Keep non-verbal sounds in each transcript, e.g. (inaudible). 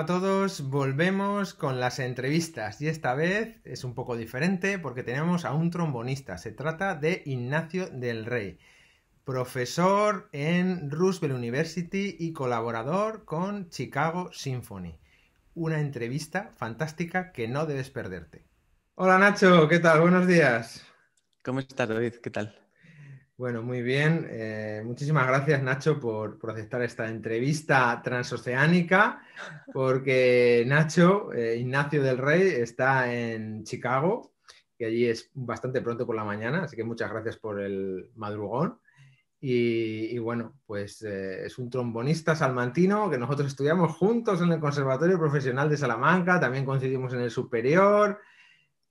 a todos, volvemos con las entrevistas y esta vez es un poco diferente porque tenemos a un trombonista. Se trata de Ignacio del Rey, profesor en Roosevelt University y colaborador con Chicago Symphony. Una entrevista fantástica que no debes perderte. Hola Nacho, ¿qué tal? Buenos días. ¿Cómo estás David? ¿Qué tal? Bueno, muy bien. Eh, muchísimas gracias, Nacho, por, aceptar esta entrevista transoceánica, porque Nacho, eh, Ignacio del Rey, está en Chicago, que allí es bastante pronto por la mañana, así que muchas gracias por el madrugón. Y, bueno, pues eh, es un trombonista salmantino que nosotros estudiamos juntos en el Conservatorio Profesional de Salamanca, también coincidimos en el superior,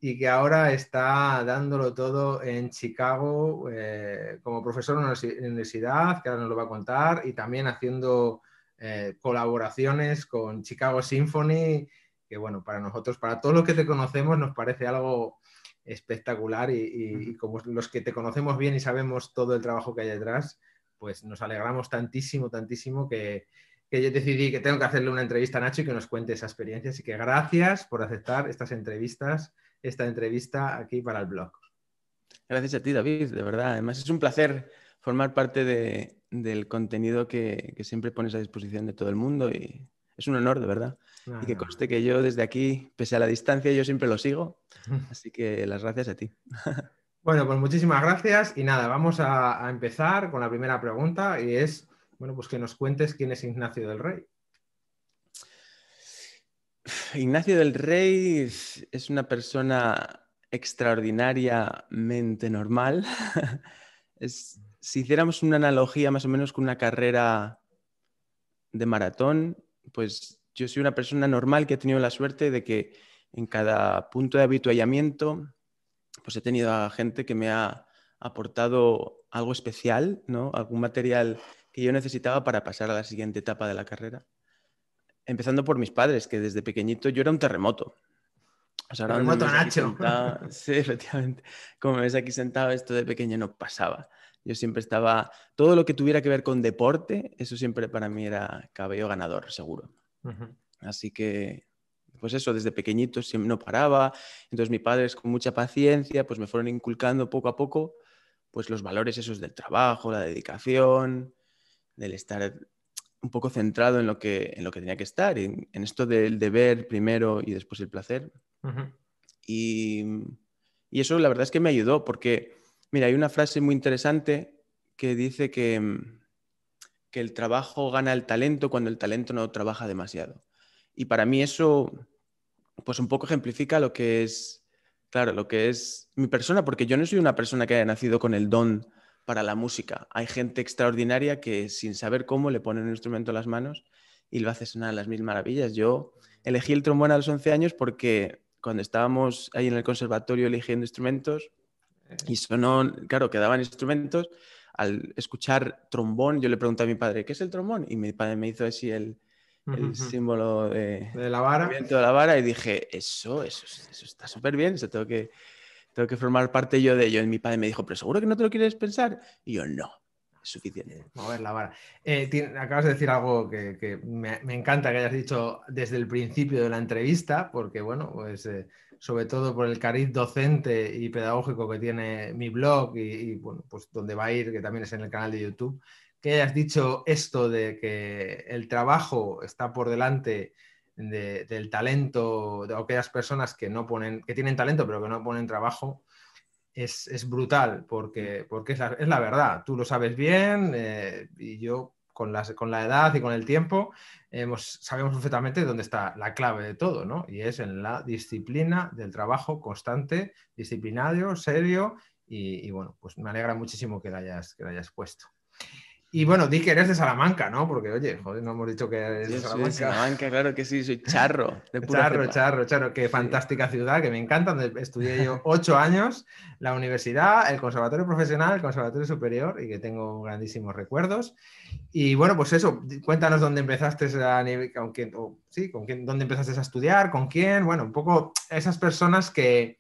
y que ahora está dándolo todo en Chicago eh, como profesor en la universidad, que ahora nos lo va a contar, y también haciendo eh, colaboraciones con Chicago Symphony, que bueno, para nosotros, para todos los que te conocemos, nos parece algo espectacular y, y, como los que te conocemos bien y sabemos todo el trabajo que hay detrás, pues nos alegramos tantísimo, tantísimo que, que yo decidí que tengo que hacerle una entrevista a Nacho y que nos cuente esa experiencia. Así que gracias por aceptar estas entrevistas esta entrevista aquí para el blog. Gracias a ti, David, de verdad. Además, es un placer formar parte del contenido que, siempre pones a disposición de todo el mundo y es un honor, de verdad. Ah, y que conste que yo desde aquí, pese a la distancia, yo siempre lo sigo. (laughs) Así que las gracias a ti. (laughs) Bueno, pues muchísimas gracias y nada, vamos a, a empezar con la primera pregunta y es, bueno, pues que nos cuentes quién es Ignacio del Rey. Ignacio del Rey es una persona extraordinariamente normal. (laughs) si hiciéramos una analogía más o menos con una carrera de maratón, pues yo soy una persona normal que ha tenido la suerte de que en cada punto de habituallamiento, pues he tenido a gente que me ha aportado algo especial, ¿no? Algún material que yo necesitaba para pasar a la siguiente etapa de la carrera empezando por mis padres, que desde pequeñito yo era un terremoto. O terremoto Nacho. (laughs) sí, efectivamente. Como me ves aquí sentado, esto de pequeño no pasaba. Yo siempre estaba, todo lo que tuviera que ver con deporte, eso siempre para mí era cabello ganador, seguro. Así que, pues eso, desde pequeñito siempre no paraba. Entonces mis padres con mucha paciencia, pues me fueron inculcando poco a poco, pues los valores esos del trabajo, la dedicación, del estar un poco centrado en lo que, en lo que tenía que estar, en, esto del deber primero y después el placer. y, mm, y, eso la verdad es que me ayudó, porque, mira, hay una frase muy interesante que dice que, mm, que el trabajo gana el talento cuando el talento no trabaja demasiado. Y para mí eso, pues un poco ejemplifica lo que es, claro, lo que es mi persona, porque yo no soy una persona que haya nacido con el don para la música. Hay gente extraordinaria que sin saber cómo le ponen un instrumento a las manos y lo hace sonar a las mil maravillas. Yo elegí el trombón a los 11 años porque cuando estábamos ahí en el conservatorio eligiendo instrumentos y eh. sonó, claro, quedaban instrumentos, al escuchar trombón yo le pregunté a mi padre, ¿qué es el trombón? Y mi padre me hizo así el, símbolo de, la vara. y dije, eso, eso, eso está súper bien, eso tengo que tengo que formar parte yo de ello. Y mi padre me dijo, pero seguro que no te lo quieres pensar. Y yo, no, es suficiente. Mover la vara. Eh, acabas de decir algo que, me, encanta que hayas dicho desde el principio de la entrevista, porque bueno, pues eh, sobre todo por el cariz docente y pedagógico que tiene mi blog y, y, bueno, pues donde va a ir, que también es en el canal de YouTube, que hayas dicho esto de que el trabajo está por delante del talento de aquellas personas que no ponen, que tienen talento pero que no ponen trabajo, es, brutal porque, porque es la, verdad. Tú lo sabes bien eh, y yo con, las, con la edad y con el tiempo hemos, sabemos perfectamente dónde está la clave de todo, ¿no? Y es en la disciplina del trabajo constante, disciplinario, serio y, bueno, pues me alegra muchísimo que la hayas, que la hayas puesto. Y bueno, di que eres de Salamanca, ¿no? Porque, oye, joder, no hemos dicho que eres de Salamanca. de Salamanca. claro que sí, soy charro. (laughs) charro, charro, charro. Qué fantástica ciudad, que me encanta. Donde estudié yo ocho años, la universidad, el conservatorio profesional, el conservatorio superior, y que tengo grandísimos recuerdos. Y bueno, pues eso, cuéntanos dónde empezaste a sí, con quién, dónde empezaste a estudiar, con quién, bueno, un poco esas personas que,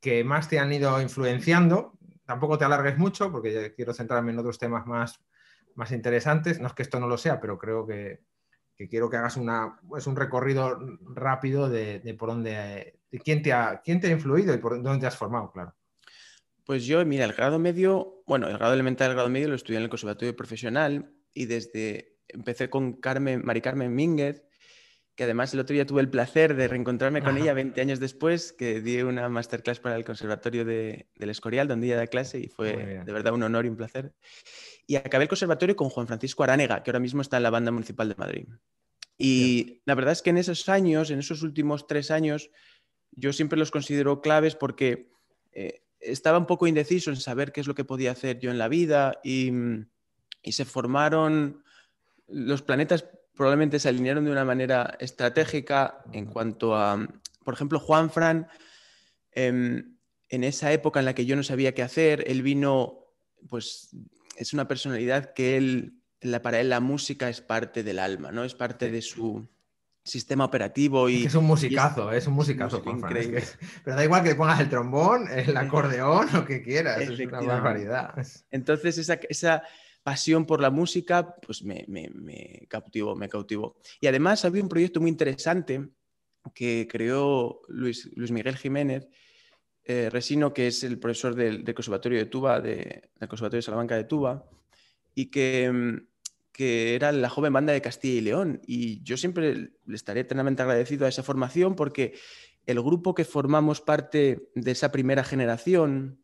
que más te han ido influenciando. Tampoco te alargues mucho, porque quiero centrarme en otros temas más más interesantes. No es que esto no lo sea, pero creo que, quiero que hagas una, pues un recorrido rápido de, por dónde, de quién te, ha, quién te ha influido y por dónde te has formado, claro. Pues yo, mira, el grado medio, bueno, el grado elemental, el grado medio lo estudié en el Conservatorio Profesional y desde empecé con Carmen, Mari Carmen Mínguez, que además el otro día tuve el placer de reencontrarme con ella 20 años después, que di una masterclass para el Conservatorio del Escorial, donde ella da clase, y fue de verdad un honor y un placer. Y acabé el conservatorio con Juan Francisco Aranega, que ahora mismo está en la Banda Municipal de Madrid. Y la verdad es que en esos años, en esos últimos tres años, yo siempre los considero claves porque eh, estaba un poco indeciso en saber qué es lo que podía hacer yo en la vida y se formaron los planetas probablemente se alinearon de una manera estratégica en cuanto a, por ejemplo, Juan Fran, em, en esa época en la que yo no sabía qué hacer, él vino, pues es una personalidad que él, para él la música es parte del alma, ¿no? Es parte de su sistema operativo y... Es, un musicazo, es, un musicazo, (laughs) pero da igual que pongas el trombón, el acordeón, (laughs) lo que quieras, es una barbaridad. Entonces, esa, esa pasión por la música, pues me, me cautivó, me cautivó. Y además había un proyecto muy interesante que creó Luis, Miguel Jiménez, eh, Resino, que es el profesor del, Conservatorio de Tuba, de, del Conservatorio de Salamanca de Tuba, y que, que, era la joven banda de Castilla y León. Y yo siempre le estaré eternamente agradecido a esa formación porque el grupo que formamos parte de esa primera generación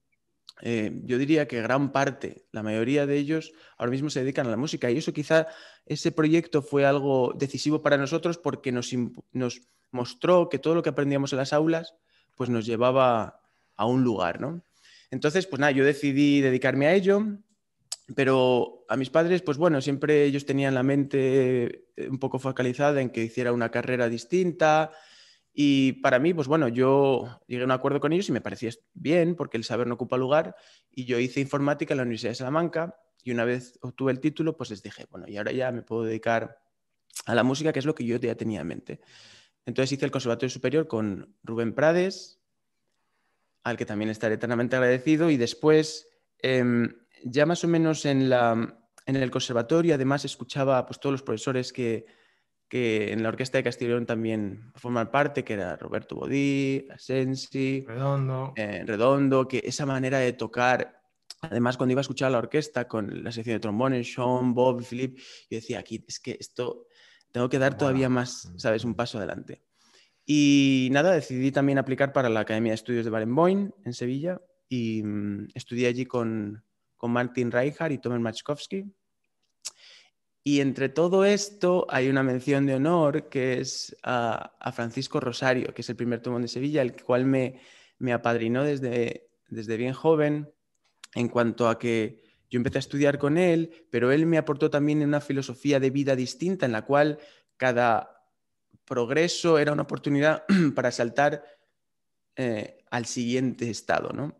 eh, yo diría que gran parte, la mayoría de ellos ahora mismo se dedican a la música y eso quizá, ese proyecto fue algo decisivo para nosotros porque nos, mostró que todo lo que aprendíamos en las aulas pues nos llevaba a un lugar, ¿no? Entonces, pues nada, yo decidí dedicarme a ello, pero a mis padres, pues bueno, siempre ellos tenían la mente eh, un poco focalizada en que hiciera una carrera distinta, y para mí, pues bueno, yo llegué a un acuerdo con ellos y me parecía bien porque el saber no ocupa lugar y yo hice informática en la Universidad de Salamanca y una vez obtuve el título, pues les dije, bueno, y ahora ya me puedo dedicar a la música, que es lo que yo ya tenía en mente. Entonces hice el Conservatorio Superior con Rubén Prades, al que también estaré eternamente agradecido, y después, em, ya más o menos en, la, en el conservatorio, además escuchaba pues, todos los profesores que, que en la orquesta de Castellón también formar parte, que era Roberto Bodí, Asensi, eh, Redondo. que esa manera de tocar, además cuando iba a escuchar la orquesta con la sección de trombones, Sean, Bob, Philip, yo decía, aquí es que esto tengo que dar todavía más, mm. ¿sabes? Un paso adelante. Y nada, decidí también aplicar para la Academia de Estudios de Barenboim, en Sevilla, y mm, estudié allí con, con Martin Reichard y Tomer Machkowski, y entre todo esto hay una mención de honor que es a, Francisco Rosario, que es el primer tomón de Sevilla, el cual me, apadrinó desde, desde bien joven en cuanto a que yo empecé a estudiar con él, pero él me aportó también una filosofía de vida distinta en la cual cada progreso era una oportunidad (clears throat) para saltar eh, al siguiente estado, ¿no?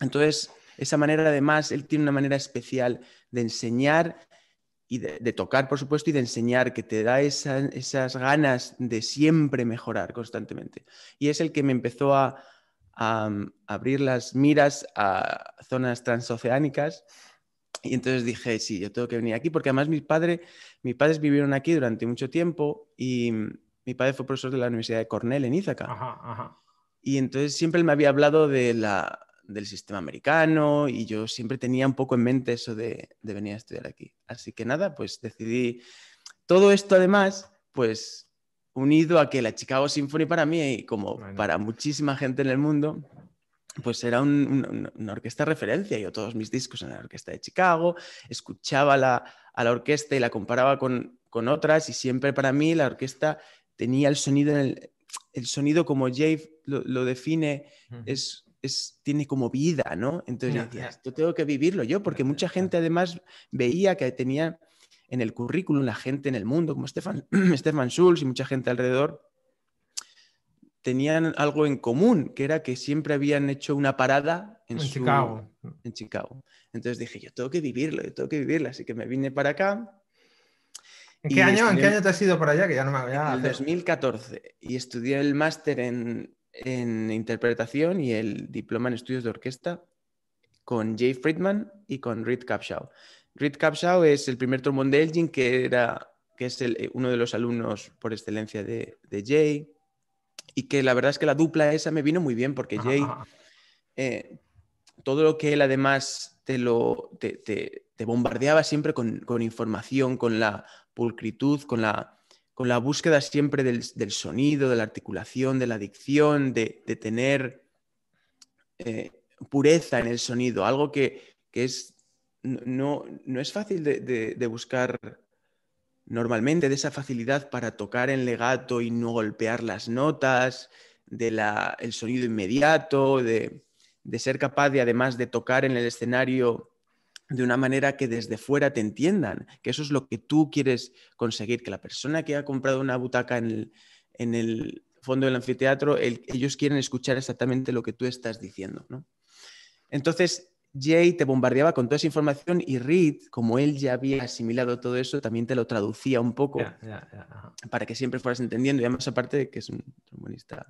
Entonces, esa manera además, él tiene una manera especial de enseñar y de, tocar, por supuesto, y de enseñar, que te da esas ganas de siempre mejorar constantemente. Y es el que me empezó a, mm, abrir las miras a zonas transoceánicas. Y entonces dije, sí, yo tengo que venir aquí, porque además mis, padre, mis padres vivieron aquí durante mucho tiempo y mm, mi padre fue profesor de la Universidad de Cornell en Ízaca. Y entonces siempre él me había hablado de la, del sistema americano y yo siempre tenía un poco en mente eso de, venir a estudiar aquí. Así que nada, pues decidí todo esto además, pues unido a que la Chicago Symphony para mí y como para muchísima gente en el mundo, pues era una orquesta referencia. Yo todos mis discos en la orquesta de Chicago, escuchaba la, a la orquesta y la comparaba con, con, otras y siempre para mí la orquesta tenía el sonido el... sonido como Jave lo, define, es tiene como vida, ¿no? Entonces yo tengo que vivirlo yo, porque mucha gente además veía que tenía en el currículum la gente en el mundo, como Stefan, (clears throat) Stefan Schulz y mucha gente alrededor, tenían algo en común, que era que siempre habían hecho una parada en, Chicago. En Chicago. Entonces dije, yo tengo que vivirlo, yo tengo que vivirlo, así que me vine para acá. ¿En qué, año, ¿En qué año te has ido para allá? Que ya no me En 2014. Y estudié el máster en, en interpretación y el diploma en estudios de orquesta con Jay Friedman y con Reed Capshaw. Reed Capshaw es el primer trombón de Elgin, que, era, que es eh, uno de los alumnos por excelencia de, Jay, y que la verdad es que la dupla esa me vino muy bien, porque Jay, eh, todo lo que él además te, lo, bombardeaba siempre con información, con la pulcritud, con la con la búsqueda siempre del, sonido, de la articulación, de la dicción, de, tener eh, pureza en el sonido, algo que, es, no, es fácil de, buscar normalmente, de esa facilidad para tocar en legato y no golpear las notas, del el sonido inmediato, de, ser capaz de, además de tocar en el escenario, de una manera que desde fuera te entiendan, que eso es lo que tú quieres conseguir, que la persona que ha comprado una butaca en el, fondo del anfiteatro, ellos quieren escuchar exactamente lo que tú estás diciendo. Entonces, Jay te bombardeaba con toda esa información y Reed, como él ya había asimilado todo eso, también te lo traducía un poco para que siempre fueras entendiendo. Y además, aparte de que es un trombonista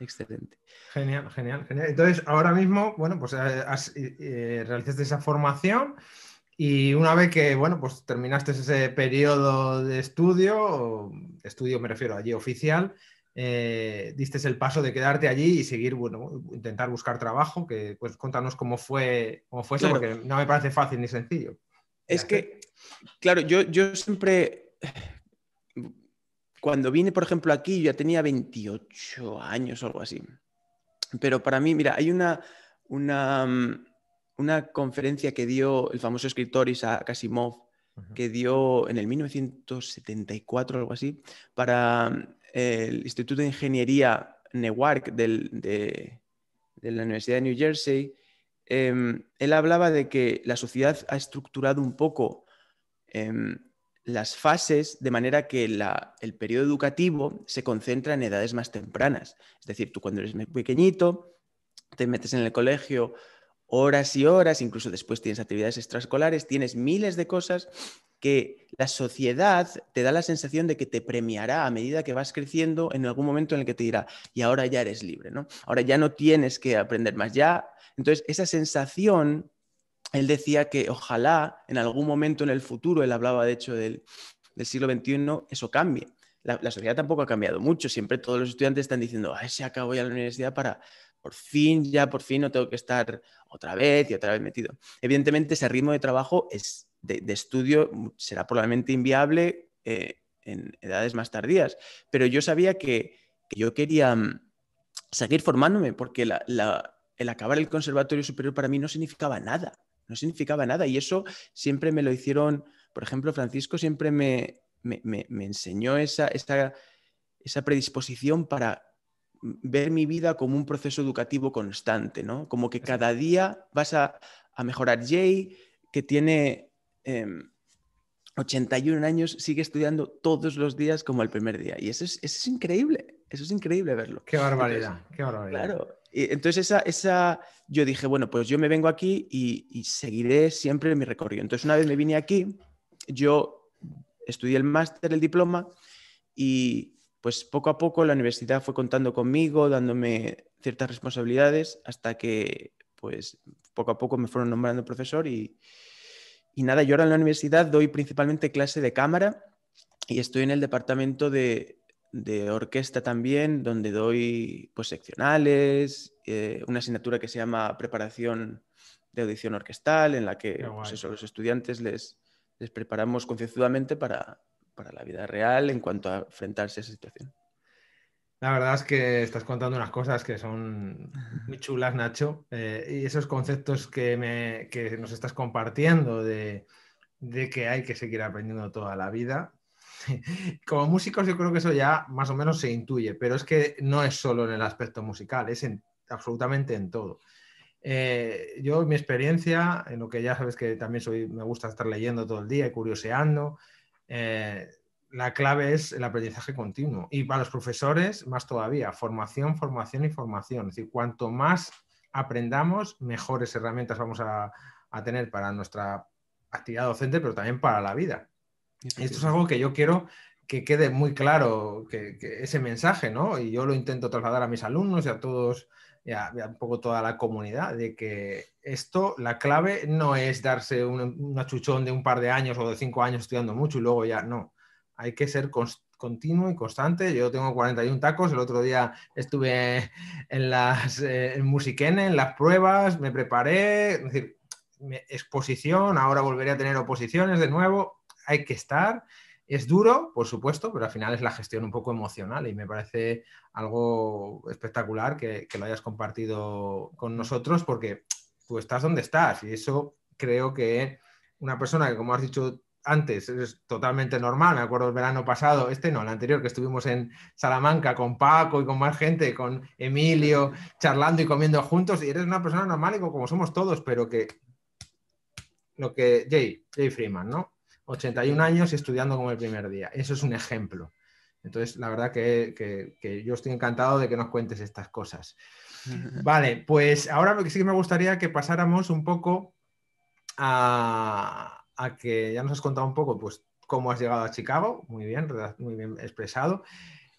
Excelente. Genial, genial, genial. Entonces, ahora mismo, bueno, pues eh, eh, eh, realizaste esa formación y una vez que, bueno, pues terminaste ese periodo de estudio, estudio me refiero allí oficial, diste el paso de quedarte allí y seguir, bueno, intentar buscar trabajo, que pues contanos cómo fue, cómo fue eso, porque no me parece fácil ni sencillo. Es que, claro, yo, yo siempre cuando vine, por ejemplo, aquí, yo ya tenía 28 años o algo así. Pero para mí, mira, hay una, una, mm, una conferencia que dio el famoso escritor Isaac Asimov, que dio en el 1974 o algo así, para mm, el Instituto de Ingeniería Newark de, la Universidad de New Jersey. Em, él hablaba de que la sociedad ha estructurado un poco em, las fases de manera que la, el periodo educativo se concentra en edades más tempranas. Es decir, tú cuando eres pequeñito, te metes en el colegio horas y horas, incluso después tienes actividades extraescolares, tienes miles de cosas que la sociedad te da la sensación de que te premiará a medida que vas creciendo en algún momento en el que te dirá, y ahora ya eres libre, ¿no? Ahora ya no tienes que aprender más, ya. Entonces, esa sensación él decía que ojalá en algún momento en el futuro, él hablaba de hecho del, siglo XXI, eso cambie. La, sociedad tampoco ha cambiado mucho, siempre todos los estudiantes están diciendo, ay, se acabó ya la universidad para, por fin, ya por fin no tengo que estar otra vez y otra vez metido. Evidentemente ese ritmo de trabajo es, de, estudio será probablemente inviable eh, en edades más tardías, pero yo sabía que, yo quería mm, seguir formándome porque el acabar el conservatorio superior para mí no significaba nada no significaba nada. Y eso siempre me lo hicieron, por ejemplo, Francisco siempre me, me, me, enseñó esa, esa, esa predisposición para ver mi vida como un proceso educativo constante, ¿no? Como que cada día vas a, a mejorar Jay, que tiene em, 81 años, sigue estudiando todos los días como el primer día. Y eso es, increíble, eso es increíble verlo. Qué barbaridad, qué barbaridad. Claro. Y entonces esa, yo dije, bueno, pues yo me vengo aquí y, seguiré siempre mi recorrido. Entonces una vez me vine aquí, yo estudié el máster, el diploma y pues poco a poco la universidad fue contando conmigo, dándome ciertas responsabilidades hasta que pues poco a poco me fueron nombrando profesor y, y nada, yo ahora en la universidad doy principalmente clase de cámara y estoy en el departamento de, orquesta también, donde doy pues, seccionales, eh, una asignatura que se llama preparación de audición orquestal, en la que pues los estudiantes les, les preparamos concienzudamente para, para la vida real en cuanto a enfrentarse a esa situación. La verdad es que estás contando unas cosas que son muy chulas, Nacho, eh, y esos conceptos que, me, que nos estás compartiendo de, de, que hay que seguir aprendiendo toda la vida. (laughs) Como músicos yo creo que eso ya más o menos se intuye, pero es que no es solo en el aspecto musical, es en, absolutamente en todo. Eh, yo, mi experiencia, en lo que ya sabes que también soy, me gusta estar leyendo todo el día y curioseando, eh, la clave es el aprendizaje continuo. Y para los profesores, más todavía, formación, formación y formación. Es decir, cuanto más aprendamos, mejores herramientas vamos a, tener para nuestra actividad docente, pero también para la vida. Esto es algo que yo quiero que quede muy claro que, ese mensaje, ¿no? Y yo lo intento trasladar a mis alumnos y a todos, y a, un poco toda la comunidad, de que esto, la clave no es darse un, un achuchón de un par de años o de cinco años estudiando mucho y luego ya no hay que ser continuo y constante. Yo tengo 41 tacos, el otro día estuve en las eh, en Musiquene, en las pruebas, me preparé, es decir, exposición, ahora volveré a tener oposiciones de nuevo, hay que estar. Es duro, por supuesto, pero al final es la gestión un poco emocional y me parece algo espectacular que lo hayas compartido con nosotros porque tú estás donde estás y eso creo que una persona que, como has dicho antes, es totalmente normal, me acuerdo el verano pasado, este no, el anterior que estuvimos en Salamanca con Paco y con más gente, con Emilio, charlando y comiendo juntos, y eres una persona normal y como somos todos, pero que lo que Jay, Jay Freeman, ¿no? 81 años y estudiando como el primer día, eso es un ejemplo. Entonces, la verdad que, yo estoy encantado de que nos cuentes estas cosas. (laughs) Vale, pues ahora lo que sí que me gustaría que pasáramos un poco a, a que ya nos has contado un poco, pues, cómo has llegado a Chicago, muy bien, muy bien expresado.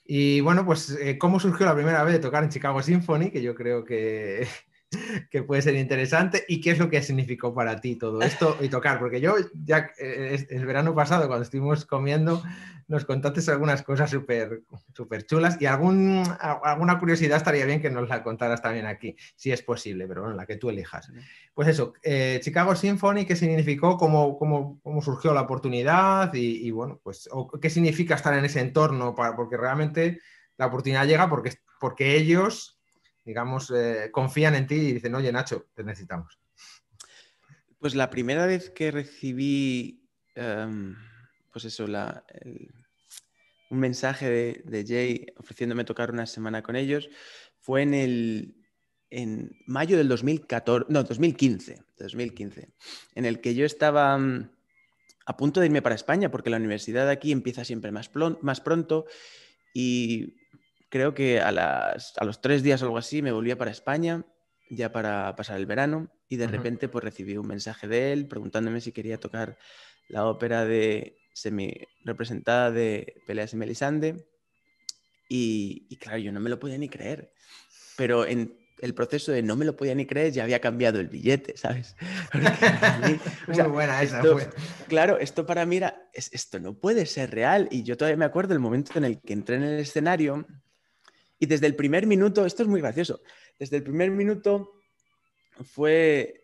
Y bueno, pues, eh, cómo surgió la primera vez de tocar en Chicago Symphony, que yo creo que (laughs) que puede ser interesante y qué es lo que significó para ti todo esto y tocar, porque yo ya eh, el verano pasado cuando estuvimos comiendo nos contaste algunas cosas súper super chulas y algún, alguna curiosidad estaría bien que nos la contaras también aquí, si es posible, pero bueno, la que tú elijas. Pues eso, eh, Chicago Symphony, ¿qué significó? ¿Cómo, cómo, surgió la oportunidad? Y, bueno, pues ¿qué significa estar en ese entorno? porque realmente la oportunidad llega porque, porque ellos digamos, eh, confían en ti y dicen, oye Nacho, te necesitamos? Pues la primera vez que recibí, em, pues eso, un mensaje de, Jay ofreciéndome tocar una semana con ellos fue en el en mayo del 2014, no, 2015, en el que yo estaba em, a punto de irme para España porque la universidad aquí empieza siempre más, más pronto y creo que a, a los tres días o algo así me volvía para España, ya para pasar el verano, y de repente pues recibí un mensaje de él preguntándome si quería tocar la ópera de semi representada de Peleas y Melisande. Y, claro, yo no me lo podía ni creer. Pero en el proceso de no me lo podía ni creer, ya había cambiado el billete, ¿sabes? (laughs) (laughs) Muy buena esa Claro, esto para mí era, esto no puede ser real. Y yo todavía me acuerdo del momento en el que entré en el escenario, y desde el primer minuto, esto es muy gracioso, desde el primer minuto fue,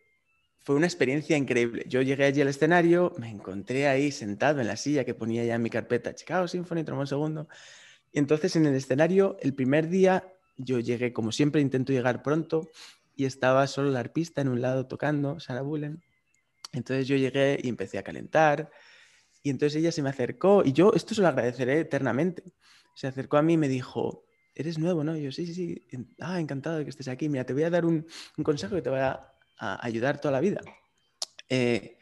fue una experiencia increíble. Yo llegué allí al escenario, me encontré ahí sentado en la silla que ponía ya en mi carpeta Chicago Symphony, un segundo. Y entonces en el escenario, el primer día, yo llegué, como siempre, intento llegar pronto y estaba solo la arpista en un lado tocando, Sarah Bullen. Entonces yo llegué y empecé a calentar. Y entonces ella se me acercó y yo esto se lo agradeceré eternamente. Se acercó a mí y me dijo, eres nuevo, ¿no? yo, sí, sí, sí, ah, encantado de que estés aquí. Mira, te voy a dar un, consejo que te va a, ayudar toda la vida. Eh,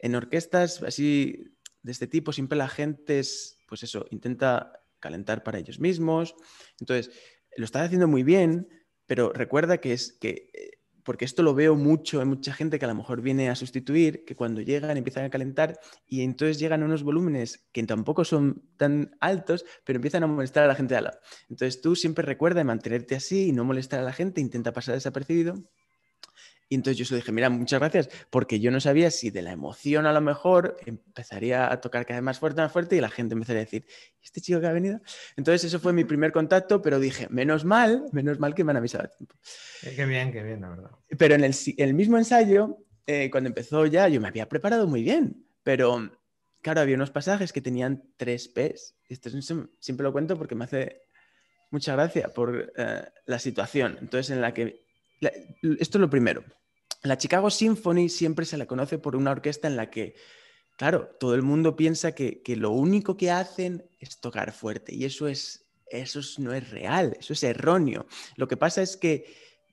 en orquestas así de este tipo, siempre la gente es, pues eso, intenta calentar para ellos mismos. Entonces, lo estás haciendo muy bien, pero recuerda que es que eh, porque esto lo veo mucho, hay mucha gente que a lo mejor viene a sustituir, que cuando llegan empiezan a calentar y entonces llegan a unos volúmenes que tampoco son tan altos, pero empiezan a molestar a la gente Entonces tú siempre recuerda mantenerte así y no molestar a la gente, intenta pasar desapercibido y entonces yo dije, mira, muchas gracias, porque yo no sabía si de la emoción a lo mejor empezaría a tocar cada vez más fuerte, más fuerte, y la gente empezaría a decir, ¿este chico que ha venido? Entonces eso fue mi primer contacto, pero dije, menos mal, menos mal que me han avisado a eh, qué bien, qué bien, la verdad. Pero en el, mismo ensayo, eh, cuando empezó ya, yo me había preparado muy bien, pero claro, había unos pasajes que tenían tres Ps. Esto siempre lo cuento porque me hace mucha gracia por eh, la situación. Entonces, en la que esto es lo primero. La Chicago Symphony siempre se la conoce por una orquesta en la que, claro, todo el mundo piensa que, lo único que hacen es tocar fuerte y eso, es, eso no es real, eso es erróneo. Lo que pasa es que,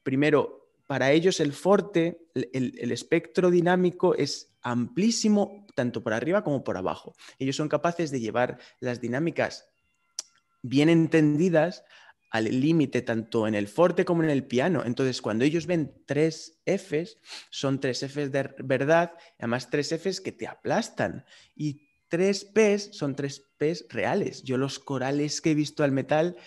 primero, para ellos el forte, el espectro dinámico es amplísimo tanto por arriba como por abajo. Ellos son capaces de llevar las dinámicas bien entendidas al límite tanto en el forte como en el piano. Entonces, cuando ellos ven tres Fs, son tres Fs de verdad, además tres Fs que te aplastan. Y tres Ps son tres Ps reales. Yo los corales que he visto al metal,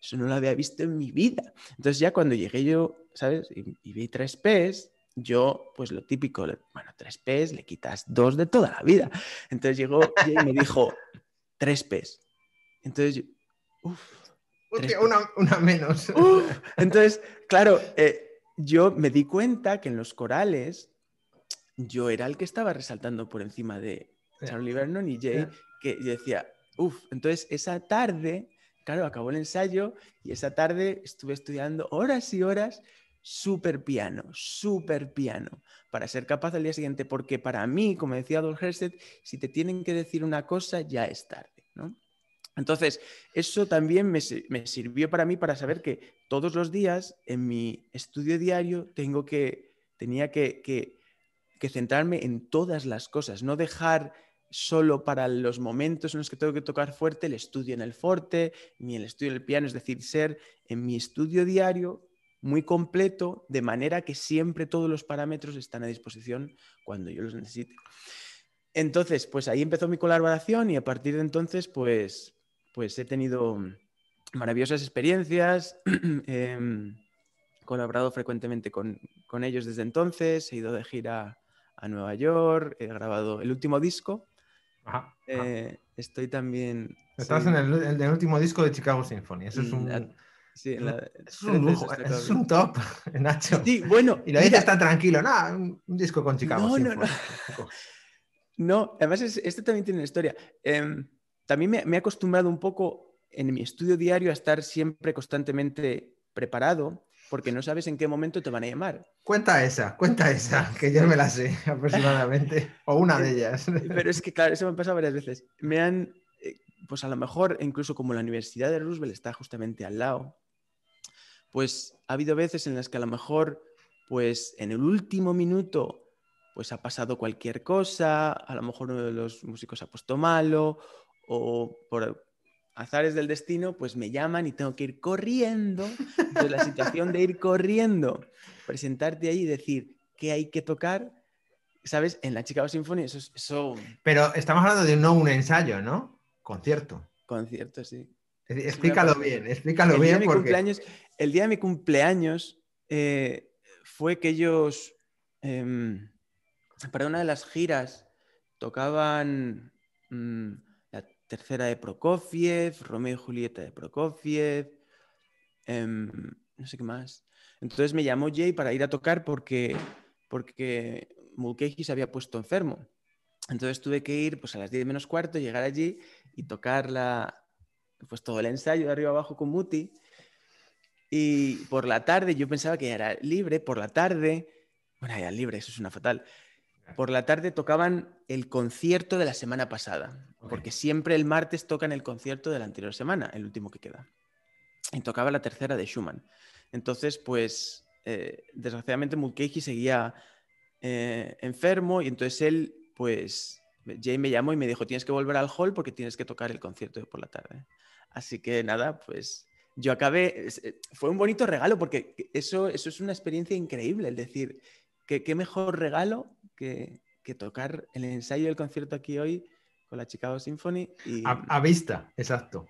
eso no lo había visto en mi vida. Entonces, ya cuando llegué yo, ¿sabes? Y, vi tres Ps, yo, pues lo típico, bueno, tres Ps, le quitas dos de toda la vida. Entonces llegó y me dijo, (laughs) tres Ps. Entonces, uff una, menos. (laughs) Uh, entonces, claro, eh, yo me di cuenta que en los corales yo era el que estaba resaltando por encima de eh, Charlie Vernon y Jay, eh. que yo decía, uff, entonces esa tarde, claro, acabó el ensayo y esa tarde estuve estudiando horas y horas súper piano, súper piano, para ser capaz al día siguiente, porque para mí, como decía Adolf Herset, si te tienen que decir una cosa, ya es tarde, ¿no? Entonces, eso también me, sirvió para mí para saber que todos los días en mi estudio diario tengo que, tenía que, centrarme en todas las cosas, no dejar solo para los momentos en los que tengo que tocar fuerte el estudio en el forte, ni el estudio en el piano, es decir, ser en mi estudio diario muy completo, de manera que siempre todos los parámetros están a disposición cuando yo los necesite. Entonces, pues ahí empezó mi colaboración y a partir de entonces, pues, pues he tenido maravillosas experiencias, he (clears throat) em, colaborado frecuentemente con, ellos desde entonces, he ido de gira a Nueva York, he grabado el último disco. Eh, estoy también... Estás en, el, último disco de Chicago Symphony, eso mm, es un... sí, es un lujo, es un top, (laughs) Nacho. Sí, bueno. Y la vida está tranquilo, nada, un, disco con Chicago no, Symphony. No, no. (laughs) no además este también tiene una historia. Em, a me, me he acostumbrado un poco en mi estudio diario a estar siempre constantemente preparado porque no sabes en qué momento te van a llamar. Cuenta esa, cuenta esa, (laughs) que yo me la sé (laughs) aproximadamente, o una de ellas. (laughs) Pero es que, claro, eso me ha pasado varias veces. Me han, eh, pues a lo mejor, incluso como la Universidad de Roosevelt está justamente al lado, pues ha habido veces en las que a lo mejor, pues en el último minuto, pues ha pasado cualquier cosa, a lo mejor uno de los músicos ha puesto malo, o por azares del destino, pues me llaman y tengo que ir corriendo. Entonces la situación de ir corriendo, presentarte ahí y decir qué hay que tocar, ¿sabes? En la Chicago Symphony eso Eso... Pero estamos hablando de no un ensayo, ¿no? Concierto. Concierto, sí. Explícalo bien, explícalo bien. el día de mi cumpleaños eh, fue que ellos, em, para una de las giras, tocaban... Mm, tercera de Prokofiev, Romeo y Julieta de Prokofiev, em, no sé qué más. Entonces me llamó Jay para ir a tocar porque, porque Mulcahy se había puesto enfermo. Entonces tuve que ir pues, a las 10 menos cuarto, llegar allí y tocar pues, todo el ensayo de arriba abajo con Muti. Y por la tarde, yo pensaba que ya era libre, por la tarde, bueno, ya libre, eso es una fatal por la tarde tocaban el concierto de la semana pasada, porque siempre el martes tocan el concierto de la anterior semana, el último que queda. Y tocaba la tercera de Schumann. Entonces, pues, eh, desgraciadamente Mulcahy seguía eh, enfermo y entonces él, pues, Jay me llamó y me dijo, tienes que volver al hall porque tienes que tocar el concierto por la tarde. Así que nada, pues yo acabé, eh, fue un bonito regalo porque eso, eso es una experiencia increíble, es decir, qué mejor regalo que, tocar el ensayo del concierto aquí hoy con la Chicago Symphony. Y... A, vista, exacto.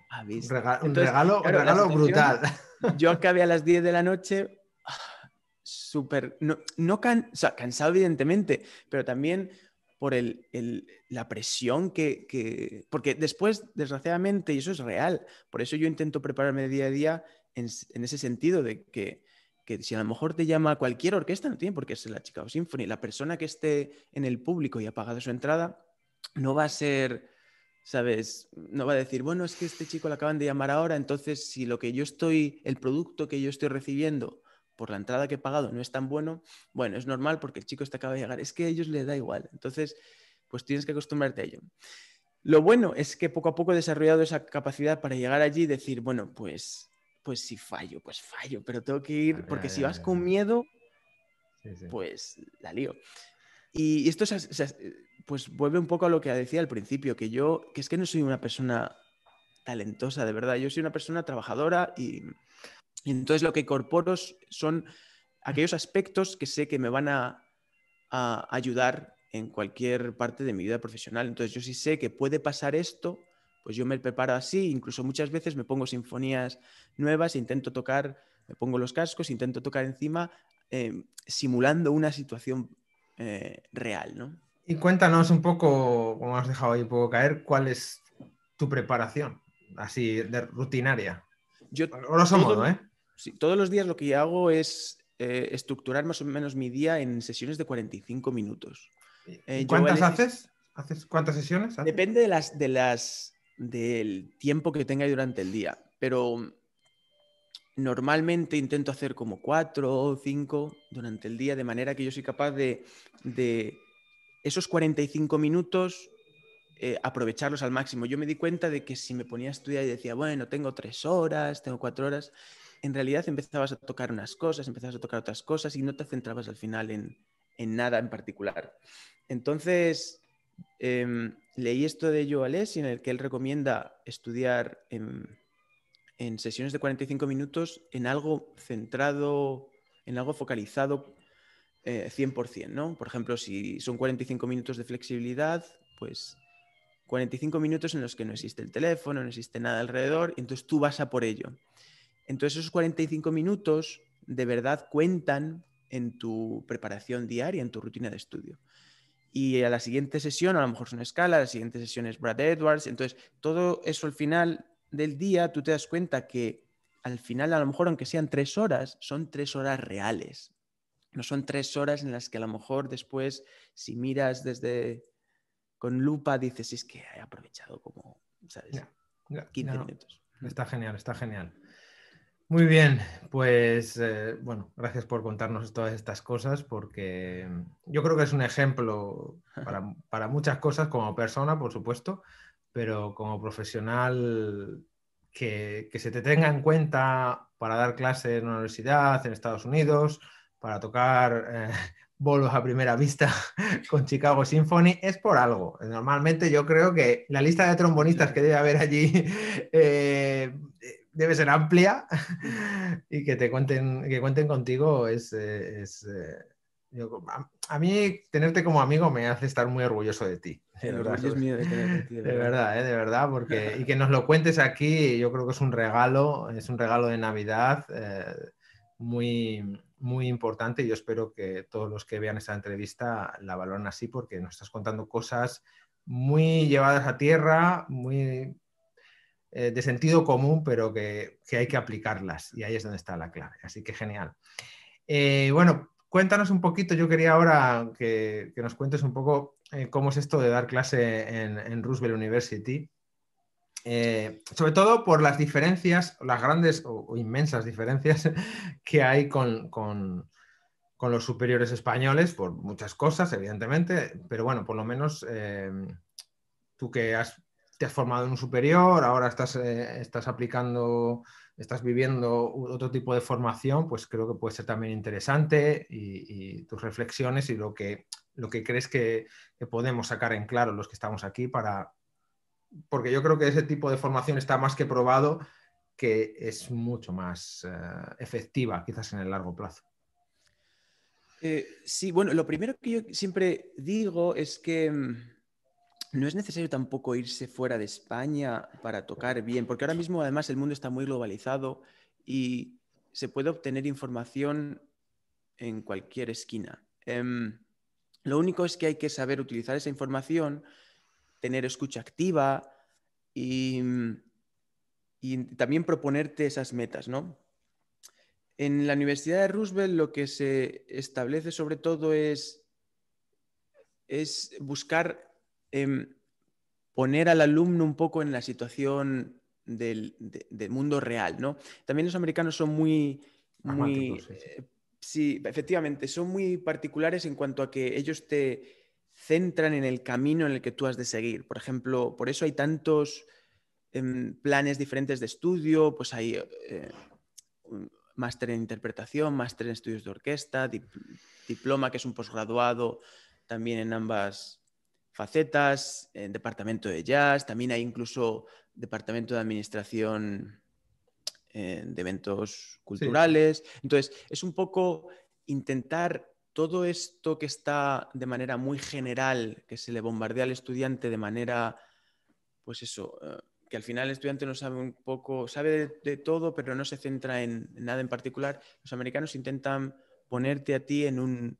un regalo, brutal. (laughs) Yo acabé a las 10 de la noche ah, súper, no, no cansado evidentemente, pero también por el, la presión que, Porque después, desgraciadamente, y eso es real, por eso yo intento prepararme día a día en ese sentido de que que si a lo mejor te llama cualquier orquesta, no tiene por qué ser la Chicago Symphony, la persona que esté en el público y ha pagado su entrada, no va a ser, ¿sabes? No va a decir, bueno, es que este chico le acaban de llamar ahora, entonces si lo que yo estoy, el producto que yo estoy recibiendo por la entrada que he pagado no es tan bueno, bueno, es normal porque el chico está acaba de llegar, es que a ellos les da igual, entonces pues tienes que acostumbrarte a ello. Lo bueno es que poco a poco he desarrollado esa capacidad para llegar allí y decir, bueno, pues pues si fallo, pues fallo, pero tengo que ir, porque si vas con miedo, pues la lío. Y esto eh, pues vuelve un poco a lo que decía al principio, que yo, que es que no soy una persona talentosa, de verdad, yo soy una persona trabajadora y, entonces lo que incorporo son aquellos aspectos que sé que me van a, a ayudar en cualquier parte de mi vida profesional. Entonces yo sí sé que puede pasar esto, pues yo me preparo así, incluso muchas veces me pongo sinfonías nuevas, intento tocar, me pongo los cascos, intento tocar encima, em, simulando una situación eh, real, ¿no? Y cuéntanos un poco, como has dejado ahí un poco caer, cuál es tu preparación, así de rutinaria. Yo, Grosso eh? todos los días lo que hago es eh, estructurar más o menos mi día en sesiones de 45 minutos. ¿Cuántas haces? ¿Cuántas sesiones? Depende de las del tiempo que tenga durante el día, pero normalmente intento hacer como cuatro o cinco durante el día, de manera que yo soy capaz de, esos 45 minutos eh, aprovecharlos al máximo. Yo me di cuenta de que si me ponía a estudiar y decía, bueno, tengo tres horas, tengo cuatro horas, en realidad empezabas a tocar unas cosas, empezabas a tocar otras cosas y no te centrabas al final en nada en particular. Entonces, Em, leí esto de Joe en el que él recomienda estudiar en, sesiones de 45 minutos en algo centrado, en algo focalizado 100%, eh, ¿no? Por ejemplo, si son 45 minutos de flexibilidad, pues 45 minutos en los que no existe el teléfono, no existe nada alrededor, y entonces tú vas a por ello. Entonces esos 45 minutos de verdad cuentan en tu preparación diaria, en tu rutina de estudio y a la siguiente sesión, a lo mejor son escala a la siguiente sesión es Brad Edwards. Entonces, todo eso al final del día, tú te das cuenta que al final, a lo mejor, aunque sean tres horas, son tres horas reales. No son tres horas en las que a lo mejor después, si miras desde con lupa, dices, es que he aprovechado como, ¿sabes? 15 minutos. Está genial, está genial. Muy bien, pues eh, bueno, gracias por contarnos todas estas cosas porque mm, yo creo que es un ejemplo (laughs) para, muchas cosas como persona, por supuesto, pero como profesional que, se te tenga en cuenta para dar clases en una universidad, en Estados Unidos, para tocar eh, (laughs) bolos a primera vista (laughs) con Chicago Symphony, es por algo. Normalmente yo creo que la lista de trombonistas que debe haber allí... Eh, debe ser amplia y que te cuenten, que cuenten contigo es... Eh, es eh, a, mí tenerte como amigo me hace estar muy orgulloso de ti. De verdad, de verdad, porque, (laughs) y que nos lo cuentes aquí, yo creo que es un regalo, es un regalo de Navidad eh, muy, muy importante. Yo espero que todos los que vean esta entrevista la valoren así porque nos estás contando cosas muy llevadas a tierra, muy eh, de sentido común, pero que, hay que aplicarlas y ahí es donde está la clave. Así que genial. Eh, bueno, cuéntanos un poquito, yo quería ahora que, nos cuentes un poco eh, cómo es esto de dar clase en, Roosevelt University. sobre todo por las diferencias, las grandes o, inmensas diferencias (laughs) que hay con, con con los superiores españoles por muchas cosas, evidentemente, pero bueno, por lo menos tú que has has formado en un superior, ahora estás, eh, estás aplicando, estás viviendo otro tipo de formación, pues creo que puede ser también interesante y, tus reflexiones y lo que, lo que crees que, podemos sacar en claro los que estamos aquí para... Porque yo creo que ese tipo de formación está más que probado que es mucho más eh, efectiva quizás en el largo plazo. Eh, sí, bueno, lo primero que yo siempre digo es que mm, no es necesario tampoco irse fuera de España para tocar bien, porque ahora mismo además el mundo está muy globalizado y se puede obtener información en cualquier esquina. Em, lo único es que hay que saber utilizar esa información, tener escucha activa mm, y, también proponerte esas metas, ¿no? En la Universidad de Roosevelt lo que se establece sobre todo es, es buscar Em, poner al alumno un poco en la situación del, mundo real, ¿no? También los americanos son muy... muy eh, sí. efectivamente, son muy particulares en cuanto a que ellos te centran en el camino en el que tú has de seguir. Por ejemplo, por eso hay tantos em, planes diferentes de estudio, pues hay eh, máster en interpretación, máster en estudios de orquesta, diploma, que es un posgraduado también en ambas, facetas, en departamento de jazz, también hay incluso departamento de administración eh, de eventos culturales. Entonces, es un poco intentar todo esto que está de manera muy general, que se le bombardea al estudiante de manera, pues eso, eh, que al final el estudiante no sabe un poco, sabe de, todo, pero no se centra en, nada en particular. Los americanos intentan ponerte a ti en un,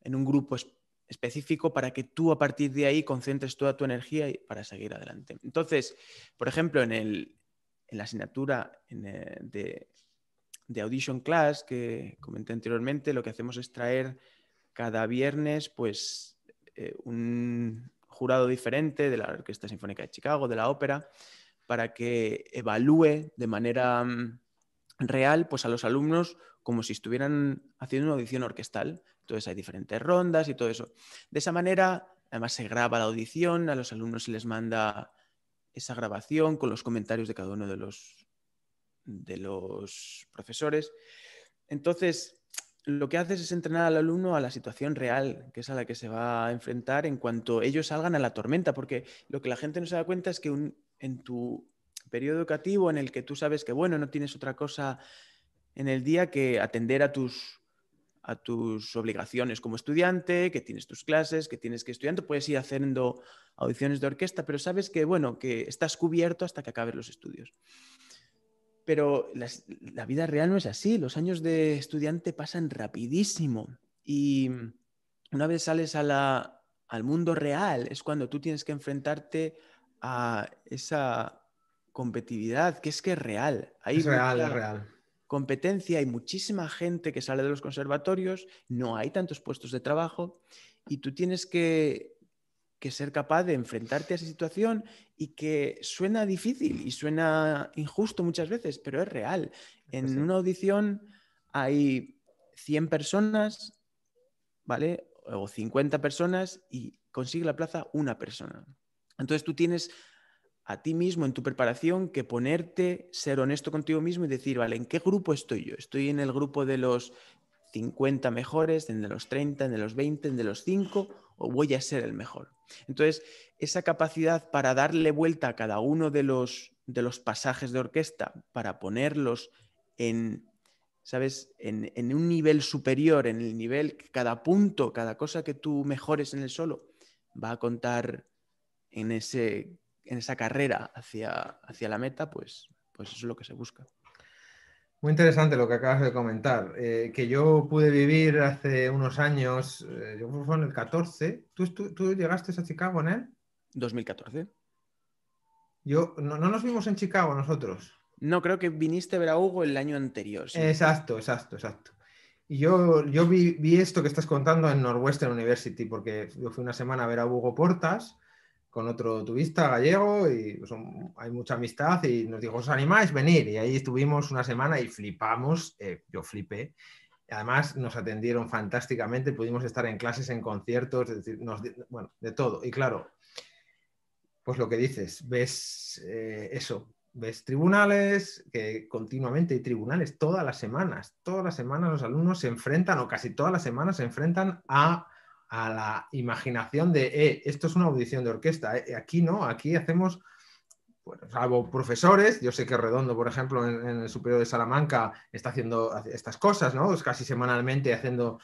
en un grupo específico específico para que tú a partir de ahí concentres toda tu energía para seguir adelante. Entonces, por ejemplo, en, la asignatura eh, de, Audition Class que comenté anteriormente, lo que hacemos es traer cada viernes pues eh, un jurado diferente de la Orquesta Sinfónica de Chicago, de la ópera, para que evalúe de manera mm, real pues a los alumnos como si estuvieran haciendo una audición orquestal. Entonces hay diferentes rondas y todo eso. De esa manera, además se graba la audición, a los alumnos se les manda esa grabación con los comentarios de cada uno de los, de los profesores. Entonces, lo que haces es entrenar al alumno a la situación real, que es a la que se va a enfrentar en cuanto ellos salgan a la tormenta, porque lo que la gente no se da cuenta es que en tu periodo educativo en el que tú sabes que, bueno, no tienes otra cosa en el día que atender a tus a tus obligaciones como estudiante, que tienes tus clases, que tienes que estudiar, puedes ir haciendo audiciones de orquesta, pero sabes que, bueno, que estás cubierto hasta que acaben los estudios. Pero la vida real no es así, los años de estudiante pasan rapidísimo y una vez sales al mundo real es cuando tú tienes que enfrentarte a esa competitividad que es que es real. es real, es real competencia, hay muchísima gente que sale de los conservatorios, no hay tantos puestos de trabajo y tú tienes que, ser capaz de enfrentarte a esa situación y que suena difícil y suena injusto muchas veces, pero es real. En una audición hay 100 personas, ¿vale? O 50 personas y consigue la plaza una persona. Entonces tú tienes a ti mismo en tu preparación que ponerte, ser honesto contigo mismo y decir, vale, ¿en qué grupo estoy yo? ¿Estoy en el grupo de los 50 mejores, en de los 30, en de los 20, en de los 5 o voy a ser el mejor? Entonces, esa capacidad para darle vuelta a cada uno de los, de los pasajes de orquesta, para ponerlos en, ¿sabes? En, en un nivel superior, en el nivel que cada punto, cada cosa que tú mejores en el solo, va a contar en ese en esa carrera hacia, hacia la meta, pues, pues eso es lo que se busca. Muy interesante lo que acabas de comentar, eh, que yo pude vivir hace unos años, eh, creo yo fue en el 14, ¿Tú, llegaste a Chicago en el? 2014. Yo, no, nos vimos en Chicago nosotros. No, creo que viniste a ver a Hugo el año anterior. Exacto, exacto, exacto. Y yo, yo vi, vi, esto que estás contando en Northwestern University, porque yo fui una semana a ver a Hugo Portas con otro turista gallego y pues, hay mucha amistad y nos dijo, ¿os animáis? Venir. Y ahí estuvimos una semana y flipamos, eh, yo flipé. Además nos atendieron fantásticamente, pudimos estar en clases, en conciertos, es decir, bueno, de todo. Y claro, pues lo que dices, ves eh, eso, ves tribunales, que continuamente hay tribunales, todas las semanas, todas las semanas los alumnos se enfrentan, o casi todas las semanas se enfrentan a a la imaginación de, eh, esto es una audición de orquesta, eh, eh, aquí no, aquí hacemos, salvo profesores, yo sé que Redondo, por ejemplo, en, el Superior de Salamanca está haciendo estas cosas, ¿no? Es casi semanalmente haciendo,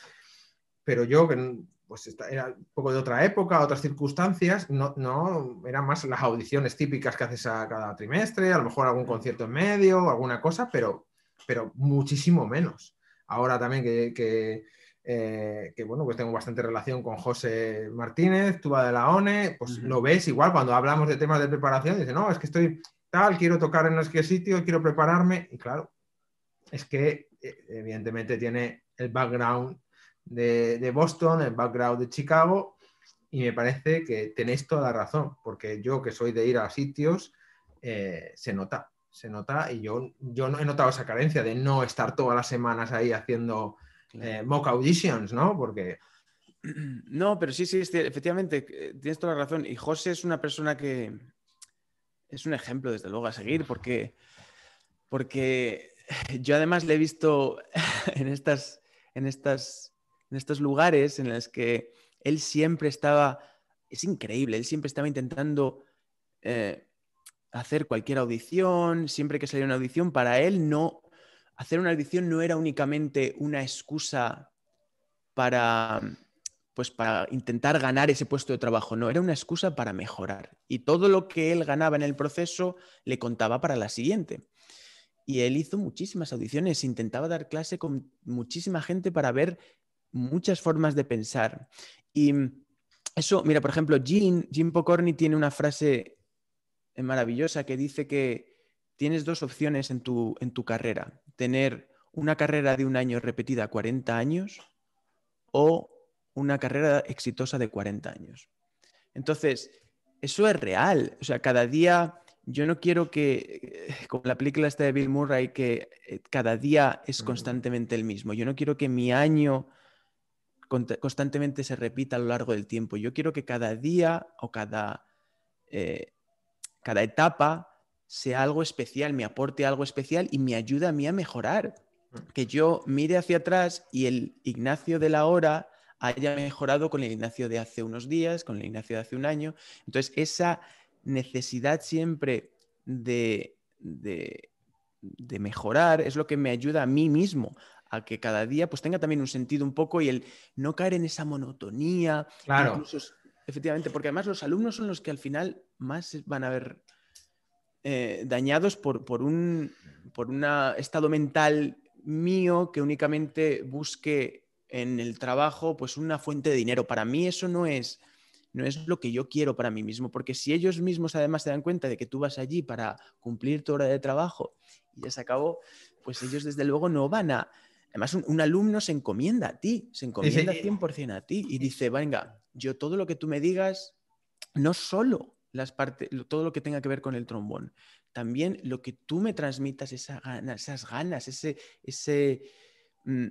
pero yo que pues era un poco de otra época, otras circunstancias, no, no, eran más las audiciones típicas que haces a cada trimestre, a lo mejor algún concierto en medio, alguna cosa, pero, pero muchísimo menos. Ahora también que eh, que bueno, pues tengo bastante relación con José Martínez, vas de la ONE, pues lo ves igual cuando hablamos de temas de preparación, dice, no, es que estoy tal, quiero tocar en no sé qué sitio, quiero prepararme, y claro, es que eh, evidentemente tiene el background de, Boston, el background de Chicago, y me parece que tenéis toda la razón, porque yo que soy de ir a sitios, eh, se nota, se nota, y yo, yo he notado esa carencia de no estar todas las semanas ahí haciendo eh, mock auditions, ¿no? Porque... No, pero sí, sí, efectivamente, eh, tienes toda la razón. Y José es una persona que es un ejemplo, desde luego, a seguir, porque, porque yo además le he visto (laughs) en, estas, en, estas, en estos lugares en los que él siempre estaba, es increíble, él siempre estaba intentando eh, hacer cualquier audición, siempre que salía una audición, para él no hacer una audición no era únicamente una excusa para, pues para intentar ganar ese puesto de trabajo, no, era una excusa para mejorar. Y todo lo que él ganaba en el proceso le contaba para la siguiente. Y él hizo muchísimas audiciones, intentaba dar clase con muchísima gente para ver muchas formas de pensar. Y eso, mira, por ejemplo, Jim, Jim Pocorni tiene una frase maravillosa que dice que tienes dos opciones en tu, en tu carrera tener una carrera de un año repetida 40 años o una carrera exitosa de 40 años. Entonces, eso es real. O sea, cada día, yo no quiero que, eh, como la película esta de Bill Murray, que eh, cada día es constantemente el mismo. Yo no quiero que mi año constantemente se repita a lo largo del tiempo. Yo quiero que cada día o cada, eh, cada etapa sea algo especial, me aporte algo especial y me ayuda a mí a mejorar. Mm. Que yo mire hacia atrás y el Ignacio de la hora haya mejorado con el Ignacio de hace unos días, con el Ignacio de hace un año. Entonces, esa necesidad siempre de, de, mejorar es lo que me ayuda a mí mismo a que cada día pues tenga también un sentido un poco y el no caer en esa monotonía. Claro. efectivamente, porque además los alumnos son los que al final más van a ver eh, dañados por, por, un por estado mental mío que únicamente busque en el trabajo pues una fuente de dinero. Para mí eso no es, no es lo que yo quiero para mí mismo, porque si ellos mismos además se dan cuenta de que tú vas allí para cumplir tu hora de trabajo y ya se acabó, pues ellos desde luego no van a... Además, un, un alumno se encomienda a ti, se encomienda 100% a ti y dice, venga, yo todo lo que tú me digas, no solo las partes, todo lo que tenga que ver con el trombón. También lo que tú me transmitas, esa esas ganas, ese, ese mm,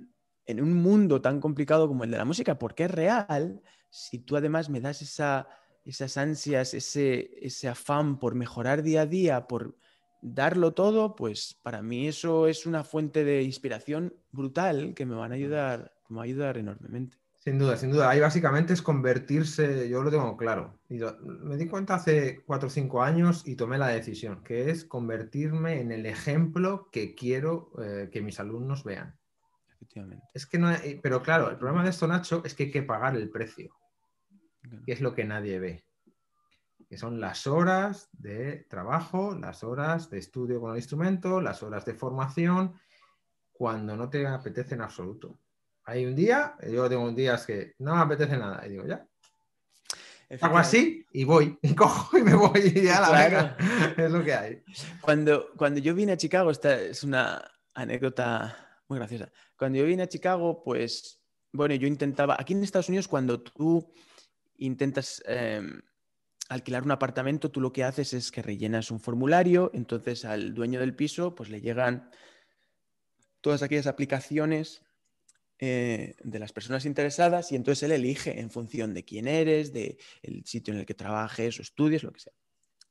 en un mundo tan complicado como el de la música, porque es real, si tú además me das esa, esas ansias, ese, ese afán por mejorar día a día, por darlo todo, pues para mí eso es una fuente de inspiración brutal que me van a ayudar, me va a ayudar enormemente. Sin duda, sin duda. Ahí básicamente es convertirse, yo lo tengo claro. Y me di cuenta hace 4 o 5 años y tomé la decisión, que es convertirme en el ejemplo que quiero eh, que mis alumnos vean. Efectivamente. Es que no eh, pero claro, el problema de esto, Nacho, es que hay que pagar el precio, que es lo que nadie ve que son las horas de trabajo, las horas de estudio con el instrumento, las horas de formación, cuando no te apetece en absoluto. Hay un día, yo tengo un día que no me apetece nada. Y digo, ya. Hago así y voy, (laughs) y cojo y me voy y ya la verdad, Es lo que hay. Cuando, cuando yo vine a Chicago, esta es una anécdota muy graciosa. Cuando yo vine a Chicago, pues, bueno, yo intentaba, aquí en Estados Unidos, cuando tú intentas... Em, alquilar un apartamento, tú lo que haces es que rellenas un formulario, entonces al dueño del piso pues le llegan todas aquellas aplicaciones eh, de las personas interesadas y entonces él elige en función de quién eres, del el sitio en el que trabajes o estudies, lo que sea.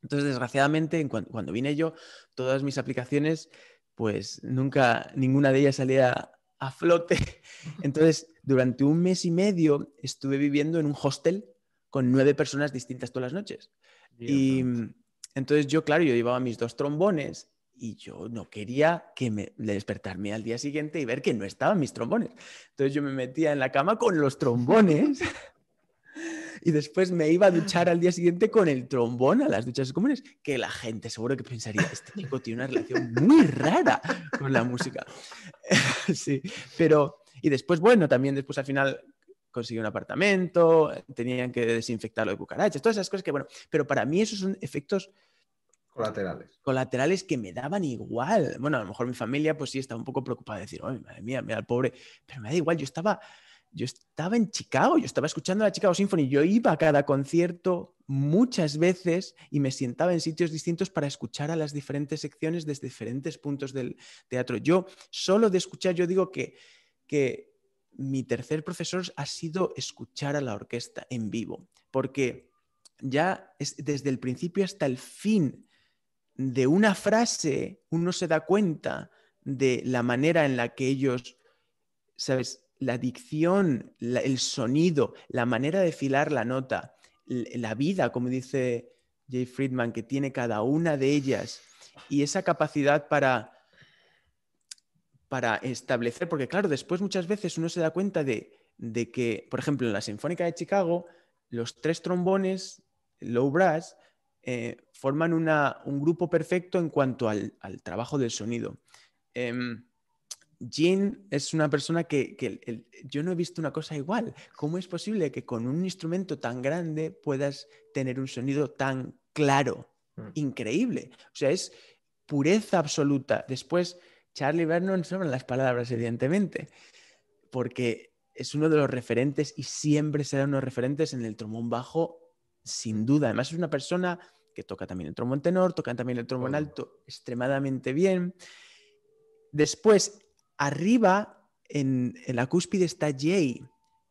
Entonces, desgraciadamente, cuando vine yo, todas mis aplicaciones, pues nunca, ninguna de ellas salía a flote. (laughs) Entonces, durante un mes y medio estuve viviendo en un hostel con nueve personas distintas todas las noches. y mm, entonces yo, claro, yo llevaba mis dos trombones y yo no quería que me despertarme al día siguiente y ver que no estaban mis trombones. Entonces yo me metía en la cama con los trombones (laughs) y después me iba a duchar al día siguiente con el trombón a las duchas comunes, que la gente seguro que pensaría, este tipo tiene una relación muy rara con la música. (laughs) sí, pero y después bueno, también después al final conseguí un apartamento, tenían que desinfectarlo de cucarachas, todas esas cosas que bueno, pero para mí esos son efectos Colaterales. Colaterales que me daban igual. Bueno, a lo mejor mi familia, pues sí, estaba un poco preocupada de decir, ay, madre mía, mira el pobre, pero me da igual, yo estaba, yo estaba en Chicago, yo estaba escuchando la Chicago Symphony, yo iba a cada concierto muchas veces y me sentaba en sitios distintos para escuchar a las diferentes secciones desde diferentes puntos del teatro. Yo solo de escuchar, yo digo que, que mi tercer profesor ha sido escuchar a la orquesta en vivo, porque ya es, desde el principio hasta el fin de una frase uno se da cuenta de la manera en la que ellos, ¿sabes? La dicción, el sonido, la manera de filar la nota, la vida, como dice Jay Friedman, que tiene cada una de ellas y esa capacidad para para establecer, porque claro, después muchas veces uno se da cuenta de, de que, por ejemplo, en la Sinfónica de Chicago, los tres trombones, low brass, eh, forman un grupo perfecto en cuanto al, trabajo del sonido. Em, Jean es una persona que, yo no he visto una cosa igual. ¿Cómo es posible que con un instrumento tan grande puedas tener un sonido tan claro? Mm. Increíble. O sea, es pureza absoluta. Después, Charlie Vernon son las palabras, evidentemente, porque es uno de los referentes y siempre será uno de los referentes en el trombón bajo, sin duda. Además, es una persona que toca también el trombón tenor, tocan también el trombón alto extremadamente bien. Después, arriba, en, la cúspide está Jay,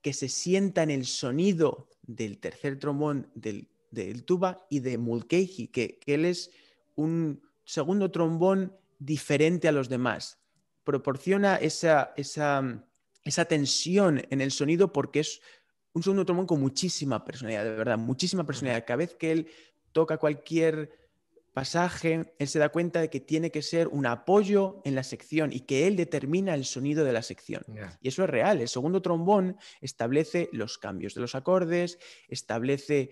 que se sienta en el sonido del tercer trombón del, tuba y de Mulcahy, que, él es un segundo trombón diferente a los demás. Proporciona esa, esa, tensión en el sonido porque es un segundo trombón con muchísima personalidad, de verdad, muchísima personalidad. Cada vez que él toca cualquier pasaje, él se da cuenta de que tiene que ser un apoyo en la sección y que él determina el sonido de la sección. Y eso es real. El segundo trombón establece los cambios de los acordes, establece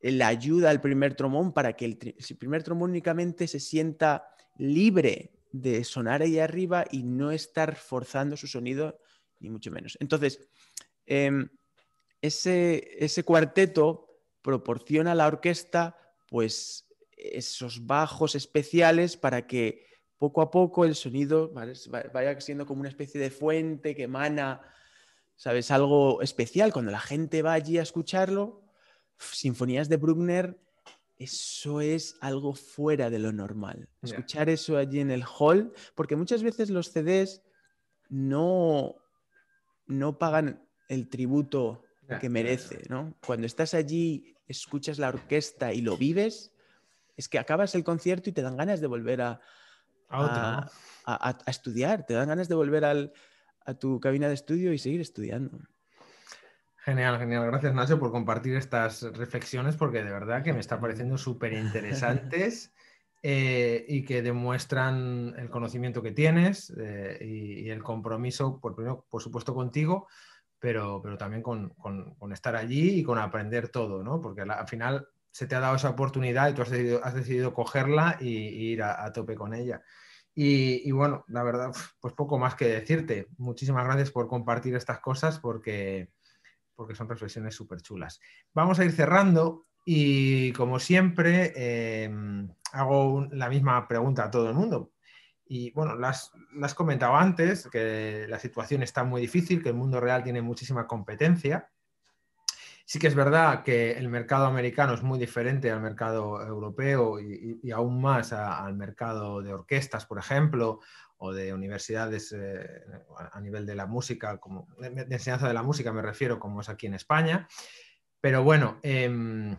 la ayuda al primer trombón para que el, primer trombón únicamente se sienta libre de sonar ahí arriba y no estar forzando su sonido, ni mucho menos. Entonces, em, ese, ese cuarteto proporciona a la orquesta pues esos bajos especiales para que poco a poco el sonido vaya siendo como una especie de fuente que emana, ¿sabes? Algo especial. Cuando la gente va allí a escucharlo, Sinfonías de Bruckner, eso es algo fuera de lo normal. Escuchar eso allí en el hall, porque muchas veces los CDs no, no pagan el tributo que merece, ¿no? Cuando estás allí escuchas la orquesta y lo vives, es que acabas el concierto y te dan ganas de volver a, estudiar, te dan ganas de volver a tu cabina de estudio y seguir estudiando. Genial, genial. Gracias, Nacho, por compartir estas reflexiones, porque de verdad que me están pareciendo súper interesantes (laughs) eh, y que demuestran el conocimiento que tienes eh, y, el compromiso, por, por supuesto, contigo, pero, también con, estar allí y con aprender todo, ¿no? Porque al final se te ha dado esa oportunidad y tú has decidido, cogerla y, ir a, tope con ella. Y, bueno, la verdad, pues poco más que decirte. Muchísimas gracias por compartir estas cosas porque, porque son reflexiones súper chulas. Vamos a ir cerrando y como siempre, em, hago la misma pregunta a todo el mundo. Y bueno, las, las comentado antes, que la situación está muy difícil, que el mundo real tiene muchísima competencia. Sí que es verdad que el mercado americano es muy diferente al mercado europeo y, aún más al mercado de orquestas, por ejemplo, o de universidades eh, a nivel de la música, como, de, enseñanza de la música me refiero, como es aquí en España. Pero bueno, em,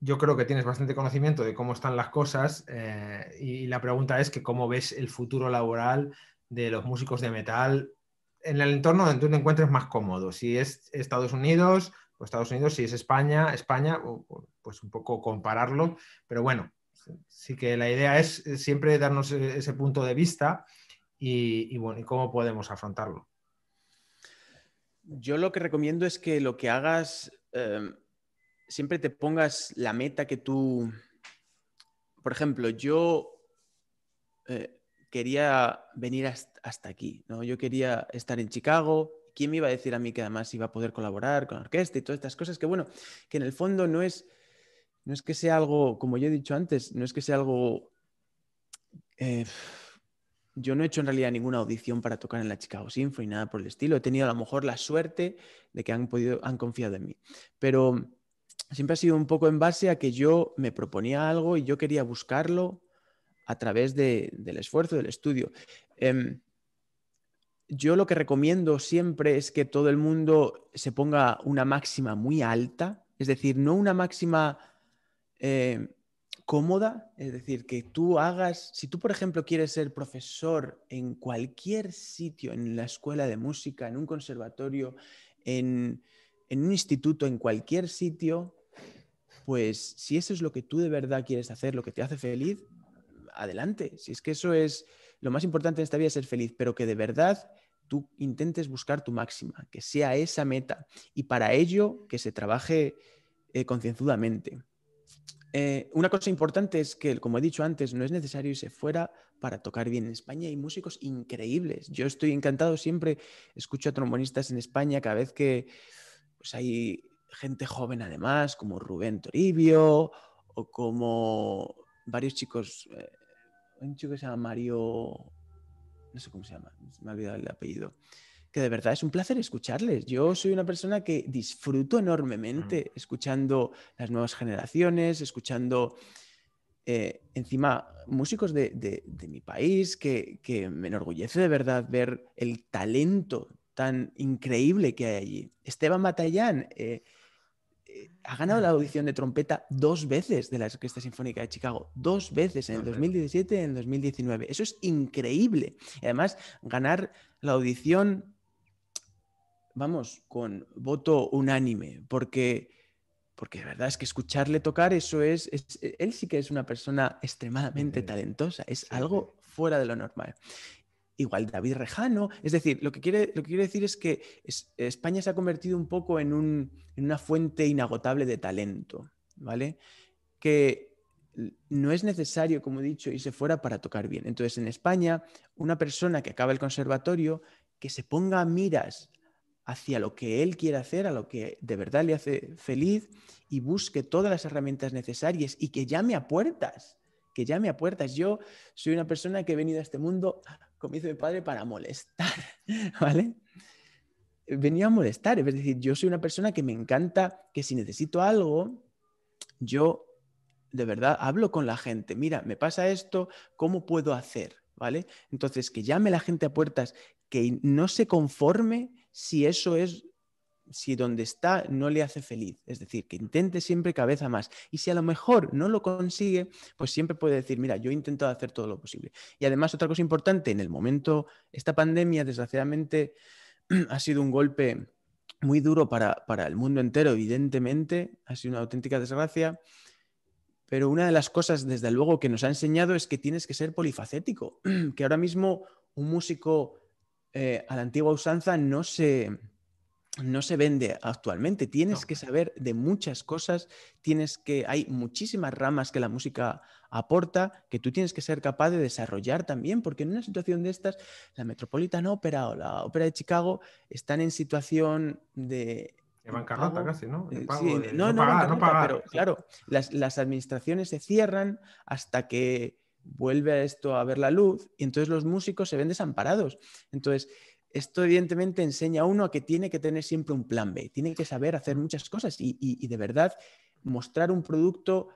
yo creo que tienes bastante conocimiento de cómo están las cosas eh, y la pregunta es que cómo ves el futuro laboral de los músicos de metal en el entorno donde tú te encuentres más cómodo. Si es Estados Unidos, o Estados Unidos, si es España, España, pues un poco compararlo, pero bueno, sí que la idea es eh, siempre darnos eh, ese punto de vista y, bueno, y cómo podemos afrontarlo. Yo lo que recomiendo es que lo que hagas... Em, siempre te pongas la meta que tú, por ejemplo, yo eh, quería venir hasta aquí, ¿no? Yo quería estar en Chicago. ¿Quién me iba a decir a mí que además iba a poder colaborar con la orquesta y todas estas cosas? Que bueno, que en el fondo no es, no es que sea algo, como yo he dicho antes, no es que sea algo... Eh, yo no he hecho en realidad ninguna audición para tocar en la Chicago Symphony, nada por el estilo. He tenido a lo mejor la suerte de que han podido, han confiado en mí. Pero siempre ha sido un poco en base a que yo me proponía algo y yo quería buscarlo a través del esfuerzo, del estudio. Em, yo lo que recomiendo siempre es que todo el mundo se ponga una máxima muy alta, es decir, no una máxima eh, cómoda, es decir, que tú hagas, si tú por ejemplo quieres ser profesor en cualquier sitio, en la escuela de música, en un conservatorio, en, en un instituto, en cualquier sitio, pues si eso es lo que tú de verdad quieres hacer, lo que te hace feliz, adelante. Si es que eso es lo más importante en esta vida, ser feliz, pero que de verdad tú intentes buscar tu máxima, que sea esa meta y para ello que se trabaje eh, concienzudamente. Eh, una cosa importante es que, como he dicho antes, no es necesario irse fuera para tocar bien. En España hay músicos increíbles. Yo estoy encantado siempre, escucho a trombonistas en España cada vez que, pues hay gente joven además, como Rubén Toribio o como varios chicos, eh, un chico que se llama Mario, no sé cómo se llama, me ha olvidado el apellido, que de verdad es un placer escucharles. Yo soy una persona que disfruto enormemente escuchando las nuevas generaciones, escuchando... Eh, encima músicos de, mi país, que, me enorgullece de verdad ver el talento tan increíble que hay allí. Esteban Batallán eh, eh, ha ganado la audición de trompeta dos veces de la Orquesta Sinfónica de Chicago, dos veces, en el 2017 y en el 2019. Eso es increíble. además, ganar la audición, vamos, con voto unánime, porque porque verdad es que escucharle tocar, eso es, él sí que es una persona extremadamente talentosa, es algo fuera de lo normal igual David Rejano. Es decir, lo que quiere, lo quiere decir es que España se ha convertido un poco en, en, una fuente inagotable de talento, ¿vale? Que no es necesario, como he dicho, irse fuera para tocar bien. Entonces, en España, una persona que acaba el conservatorio, que se ponga miras hacia lo que él quiere hacer, a lo que de verdad le hace feliz y busque todas las herramientas necesarias y que llame a puertas, que llame a puertas. Yo soy una persona que he venido a este mundo como dice mi padre, para molestar, (laughs) ¿vale? Venía a molestar, es decir, yo soy una persona que me encanta, que si necesito algo, yo de verdad hablo con la gente, mira, me pasa esto, ¿cómo puedo hacer? ¿Vale? Entonces, que llame la gente a puertas, que no se conforme si eso es si donde está no le hace feliz. Es decir, que intente siempre cabeza más. Y si a lo mejor no lo consigue, pues siempre puede decir, mira, yo he intentado hacer todo lo posible. Y además, otra cosa importante, en el momento, esta pandemia, desgraciadamente, (clears throat) ha sido un golpe muy duro para, el mundo entero, evidentemente, ha sido una auténtica desgracia. Pero una de las cosas, desde luego, que nos ha enseñado es que tienes que ser polifacético, (clears throat) que ahora mismo un músico eh, a la antigua usanza no se no se vende actualmente. Tienes que saber de muchas cosas, tienes que hay muchísimas ramas que la música aporta que tú tienes que ser capaz de desarrollar también, porque en una situación de estas la Metropolitan Opera o la Ópera de Chicago están en situación de de bancarrota casi, ¿no? Eh, sí, no, no, pagar, no pagar. claro, las, las administraciones se cierran hasta que vuelve a esto a ver la luz y entonces los músicos se ven desamparados. Entonces, esto evidentemente enseña a uno a que tiene que tener siempre un plan B, tiene que saber hacer muchas cosas y, de verdad mostrar un producto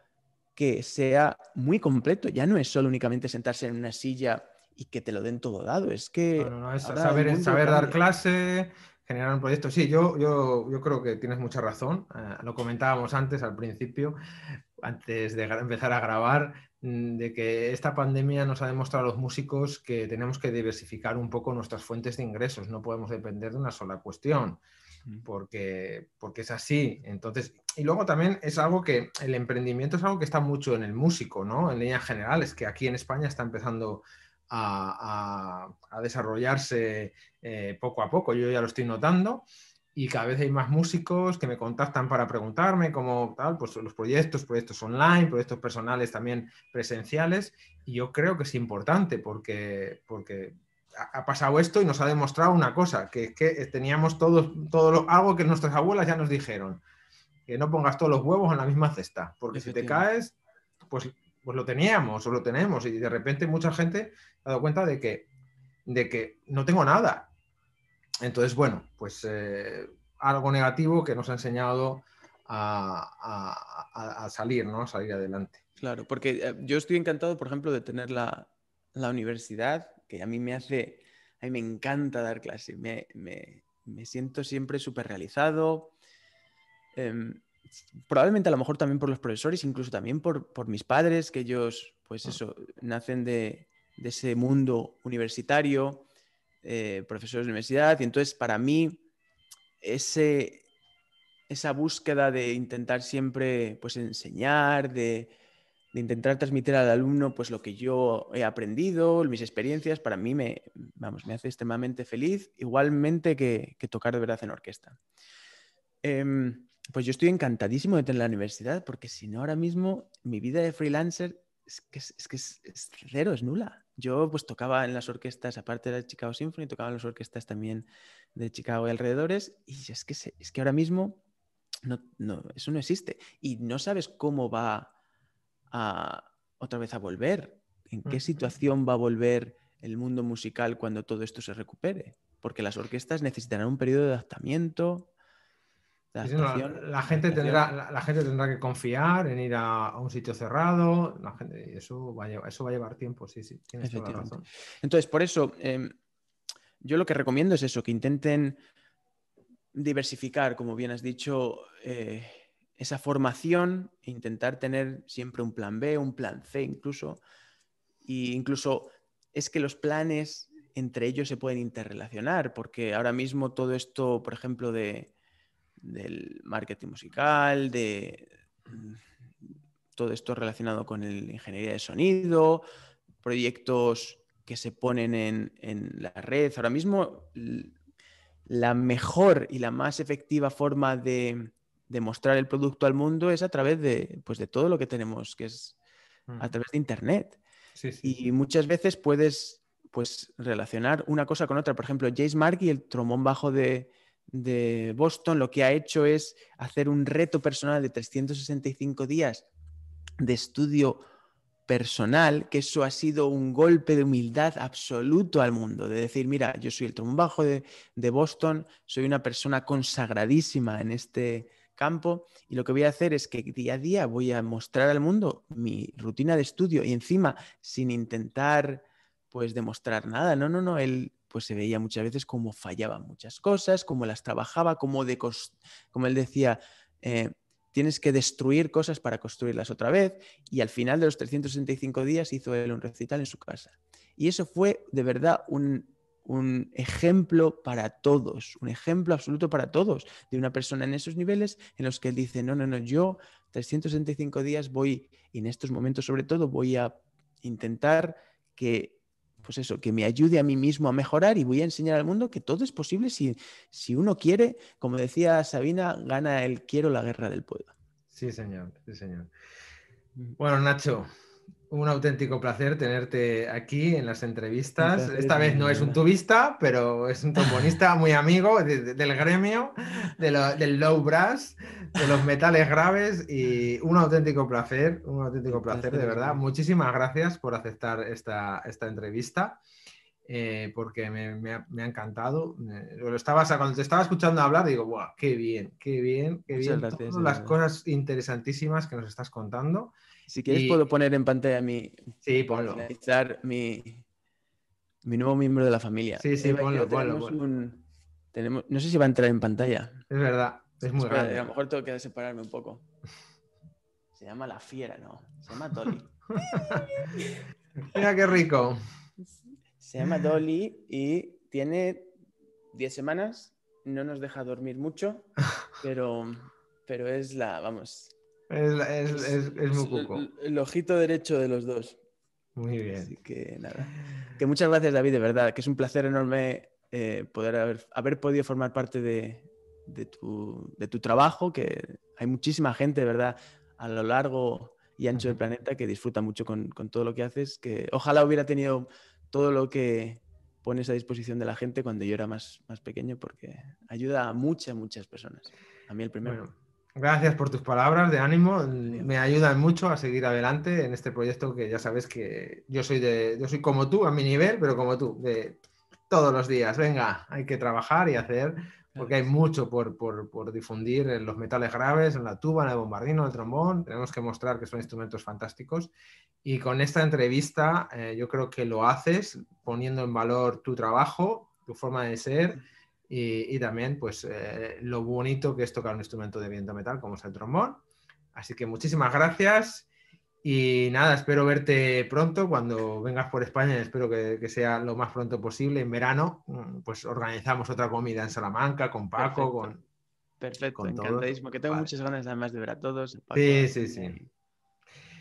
que sea muy completo. Ya no es solo únicamente sentarse en una silla y que te lo den todo dado, es que... es saber, saber dar clase, generar un proyecto. Sí, yo, yo, creo que tienes mucha razón. Eh, lo comentábamos antes, al principio, antes de empezar a grabar, Mm, de que esta pandemia nos ha demostrado a los músicos que tenemos que diversificar un poco nuestras fuentes de ingresos, no podemos depender de una sola cuestión, mm. porque, porque es así. Entonces, y luego también es algo que el emprendimiento es algo que está mucho en el músico, ¿no? En líneas generales, que aquí en España está empezando a, a, desarrollarse eh, poco a poco, yo ya lo estoy notando y cada vez hay más músicos que me contactan para preguntarme cómo tal, pues los proyectos, proyectos online, proyectos personales también presenciales, y yo creo que es importante porque, porque ha pasado esto y nos ha demostrado una cosa, que es que teníamos todos, todo lo, algo que nuestras abuelas ya nos dijeron, que no pongas todos los huevos en la misma cesta, porque si te caes, pues, pues lo teníamos o lo tenemos, y de repente mucha gente ha dado cuenta de que, de que no tengo nada, entonces, bueno, pues eh, algo negativo que nos ha enseñado a, salir, ¿no? A salir adelante. Claro, porque eh, yo estoy encantado, por ejemplo, de tener la, universidad, que a mí me hace, a mí me encanta dar clase, me, siento siempre súper realizado. Em, probablemente a lo mejor también por los profesores, incluso también por, mis padres, que ellos, pues ah. eso, nacen de ese mundo universitario eh, profesor de universidad. Y entonces, para mí, ese, esa búsqueda de intentar siempre pues, enseñar, de, intentar transmitir al alumno pues, lo que yo he aprendido, mis experiencias, para mí me, vamos, me hace extremadamente feliz, igualmente que, tocar de verdad en orquesta. Em, pues yo estoy encantadísimo de tener la universidad, porque si no, ahora mismo mi vida de freelancer es que, es, cero, es nula. Yo pues tocaba en las orquestas, aparte de la Chicago Symphony, tocaba en las orquestas también de Chicago y alrededores, y es que, es que ahora mismo no, no, eso no existe. Y no sabes cómo va a, otra vez a volver, en qué situación va a volver el mundo musical cuando todo esto se recupere, porque las orquestas necesitarán un periodo de adaptamiento, la, gente tendrá, la, gente tendrá que confiar en ir a, un sitio cerrado, la gente, eso va, a llevar, eso va a llevar tiempo, sí, sí, tienes toda la razón. Entonces, por eso, em, yo lo que recomiendo es eso, que intenten diversificar, como bien has dicho, eh, esa formación, intentar tener siempre un plan B, un plan C incluso, e incluso es que los planes entre ellos se pueden interrelacionar, porque ahora mismo todo esto, por ejemplo, de del marketing musical, de mm, todo esto relacionado con la ingeniería de sonido, proyectos que se ponen en, la red. Ahora mismo, la mejor y la más efectiva forma de, mostrar el producto al mundo es a través de, pues de todo lo que tenemos, que es a través de Internet. Y muchas veces puedes pues, relacionar una cosa con otra. Por ejemplo, Jace y el trombón bajo de, de Boston lo que ha hecho es hacer un reto personal de 365 días de estudio personal, que eso ha sido un golpe de humildad absoluto al mundo, de decir, mira, yo soy el trombajo de, de Boston, soy una persona consagradísima en este campo y lo que voy a hacer es que día a día voy a mostrar al mundo mi rutina de estudio y encima sin intentar pues demostrar nada, no, no, no, el pues se veía muchas veces cómo fallaban muchas cosas, cómo las trabajaba, cómo de como él decía, eh, tienes que destruir cosas para construirlas otra vez. Y al final de los 365 días hizo él un recital en su casa. Y eso fue de verdad un, un ejemplo para todos, un ejemplo absoluto para todos, de una persona en esos niveles en los que él dice, no, no, no, yo 365 días voy, y en estos momentos sobre todo, voy a intentar que pues eso, que me ayude a mí mismo a mejorar y voy a enseñar al mundo que todo es posible si, uno quiere, como decía Sabina, gana el quiero la guerra del pueblo. Sí, señor, sí, señor. Mm. Bueno, Nacho, un auténtico placer tenerte aquí en las entrevistas. Esta vez no es un tubista, pero es un trombonista muy amigo del gremio, del low brass, de los metales graves y un auténtico placer, un auténtico placer de verdad. Muchísimas gracias por aceptar esta, esta entrevista. Eh, porque me, ha, encantado. Eh, lo cuando te estaba escuchando hablar, digo, ¡guau! ¡Qué bien! ¡Qué bien! ¡Qué bien! las cosas interesantísimas que nos estás contando si quieres puedo poner en pantalla mi... Sí, Mi, mi nuevo miembro de la familia. Sí, sí, ponlo, ponlo. No sé si va a entrar en pantalla. Es verdad, es muy raro. grande. A lo mejor tengo que separarme un poco. Se llama La Fiera, ¿no? Se llama Dolly. (laughs) Mira qué rico. Se llama Dolly y tiene 10 semanas. No nos deja dormir mucho, (laughs) pero, pero es la, vamos, es, muy El, ojito derecho de los dos. Muy bien. que nada. muchas gracias, David, de verdad, que es un placer enorme eh, poder haber, podido formar parte de, tu, trabajo, que hay muchísima gente, de verdad, a lo largo y ancho del planeta que disfruta mucho con, todo lo que haces, que ojalá hubiera tenido todo lo que pones a disposición de la gente cuando yo era más, pequeño, porque ayuda a muchas, muchas personas. A mí el primero. Gracias por tus palabras de ánimo. Me ayudan mucho a seguir adelante en este proyecto que ya sabes que yo soy de, yo soy como tú a mi nivel, pero como tú, de todos los días. Venga, hay que trabajar y hacer, porque hay mucho por, difundir en los metales graves, en la tuba, en el bombardino, en el trombón. Tenemos que mostrar que son instrumentos fantásticos. Y con esta entrevista, eh, yo creo que lo haces poniendo en valor tu trabajo, tu forma de ser y, también pues eh, lo bonito que es tocar un instrumento de viento metal como es el trombón. Así que muchísimas gracias y nada, espero verte pronto cuando vengas por España, espero que, sea lo más pronto posible. En verano mm, pues organizamos otra comida en Salamanca con Paco, Perfecto. con... Perfecto, con encantadísimo, que tengo muchas ganas además de ver a todos. sí, sí, sí.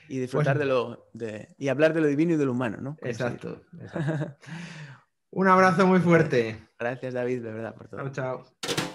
Y disfrutar pues de lo... De, y hablar de lo divino y de lo humano, ¿no? exacto. (laughs) un abrazo muy fuerte. (laughs) Gracias, David, de verdad, por todo. Chao, chao.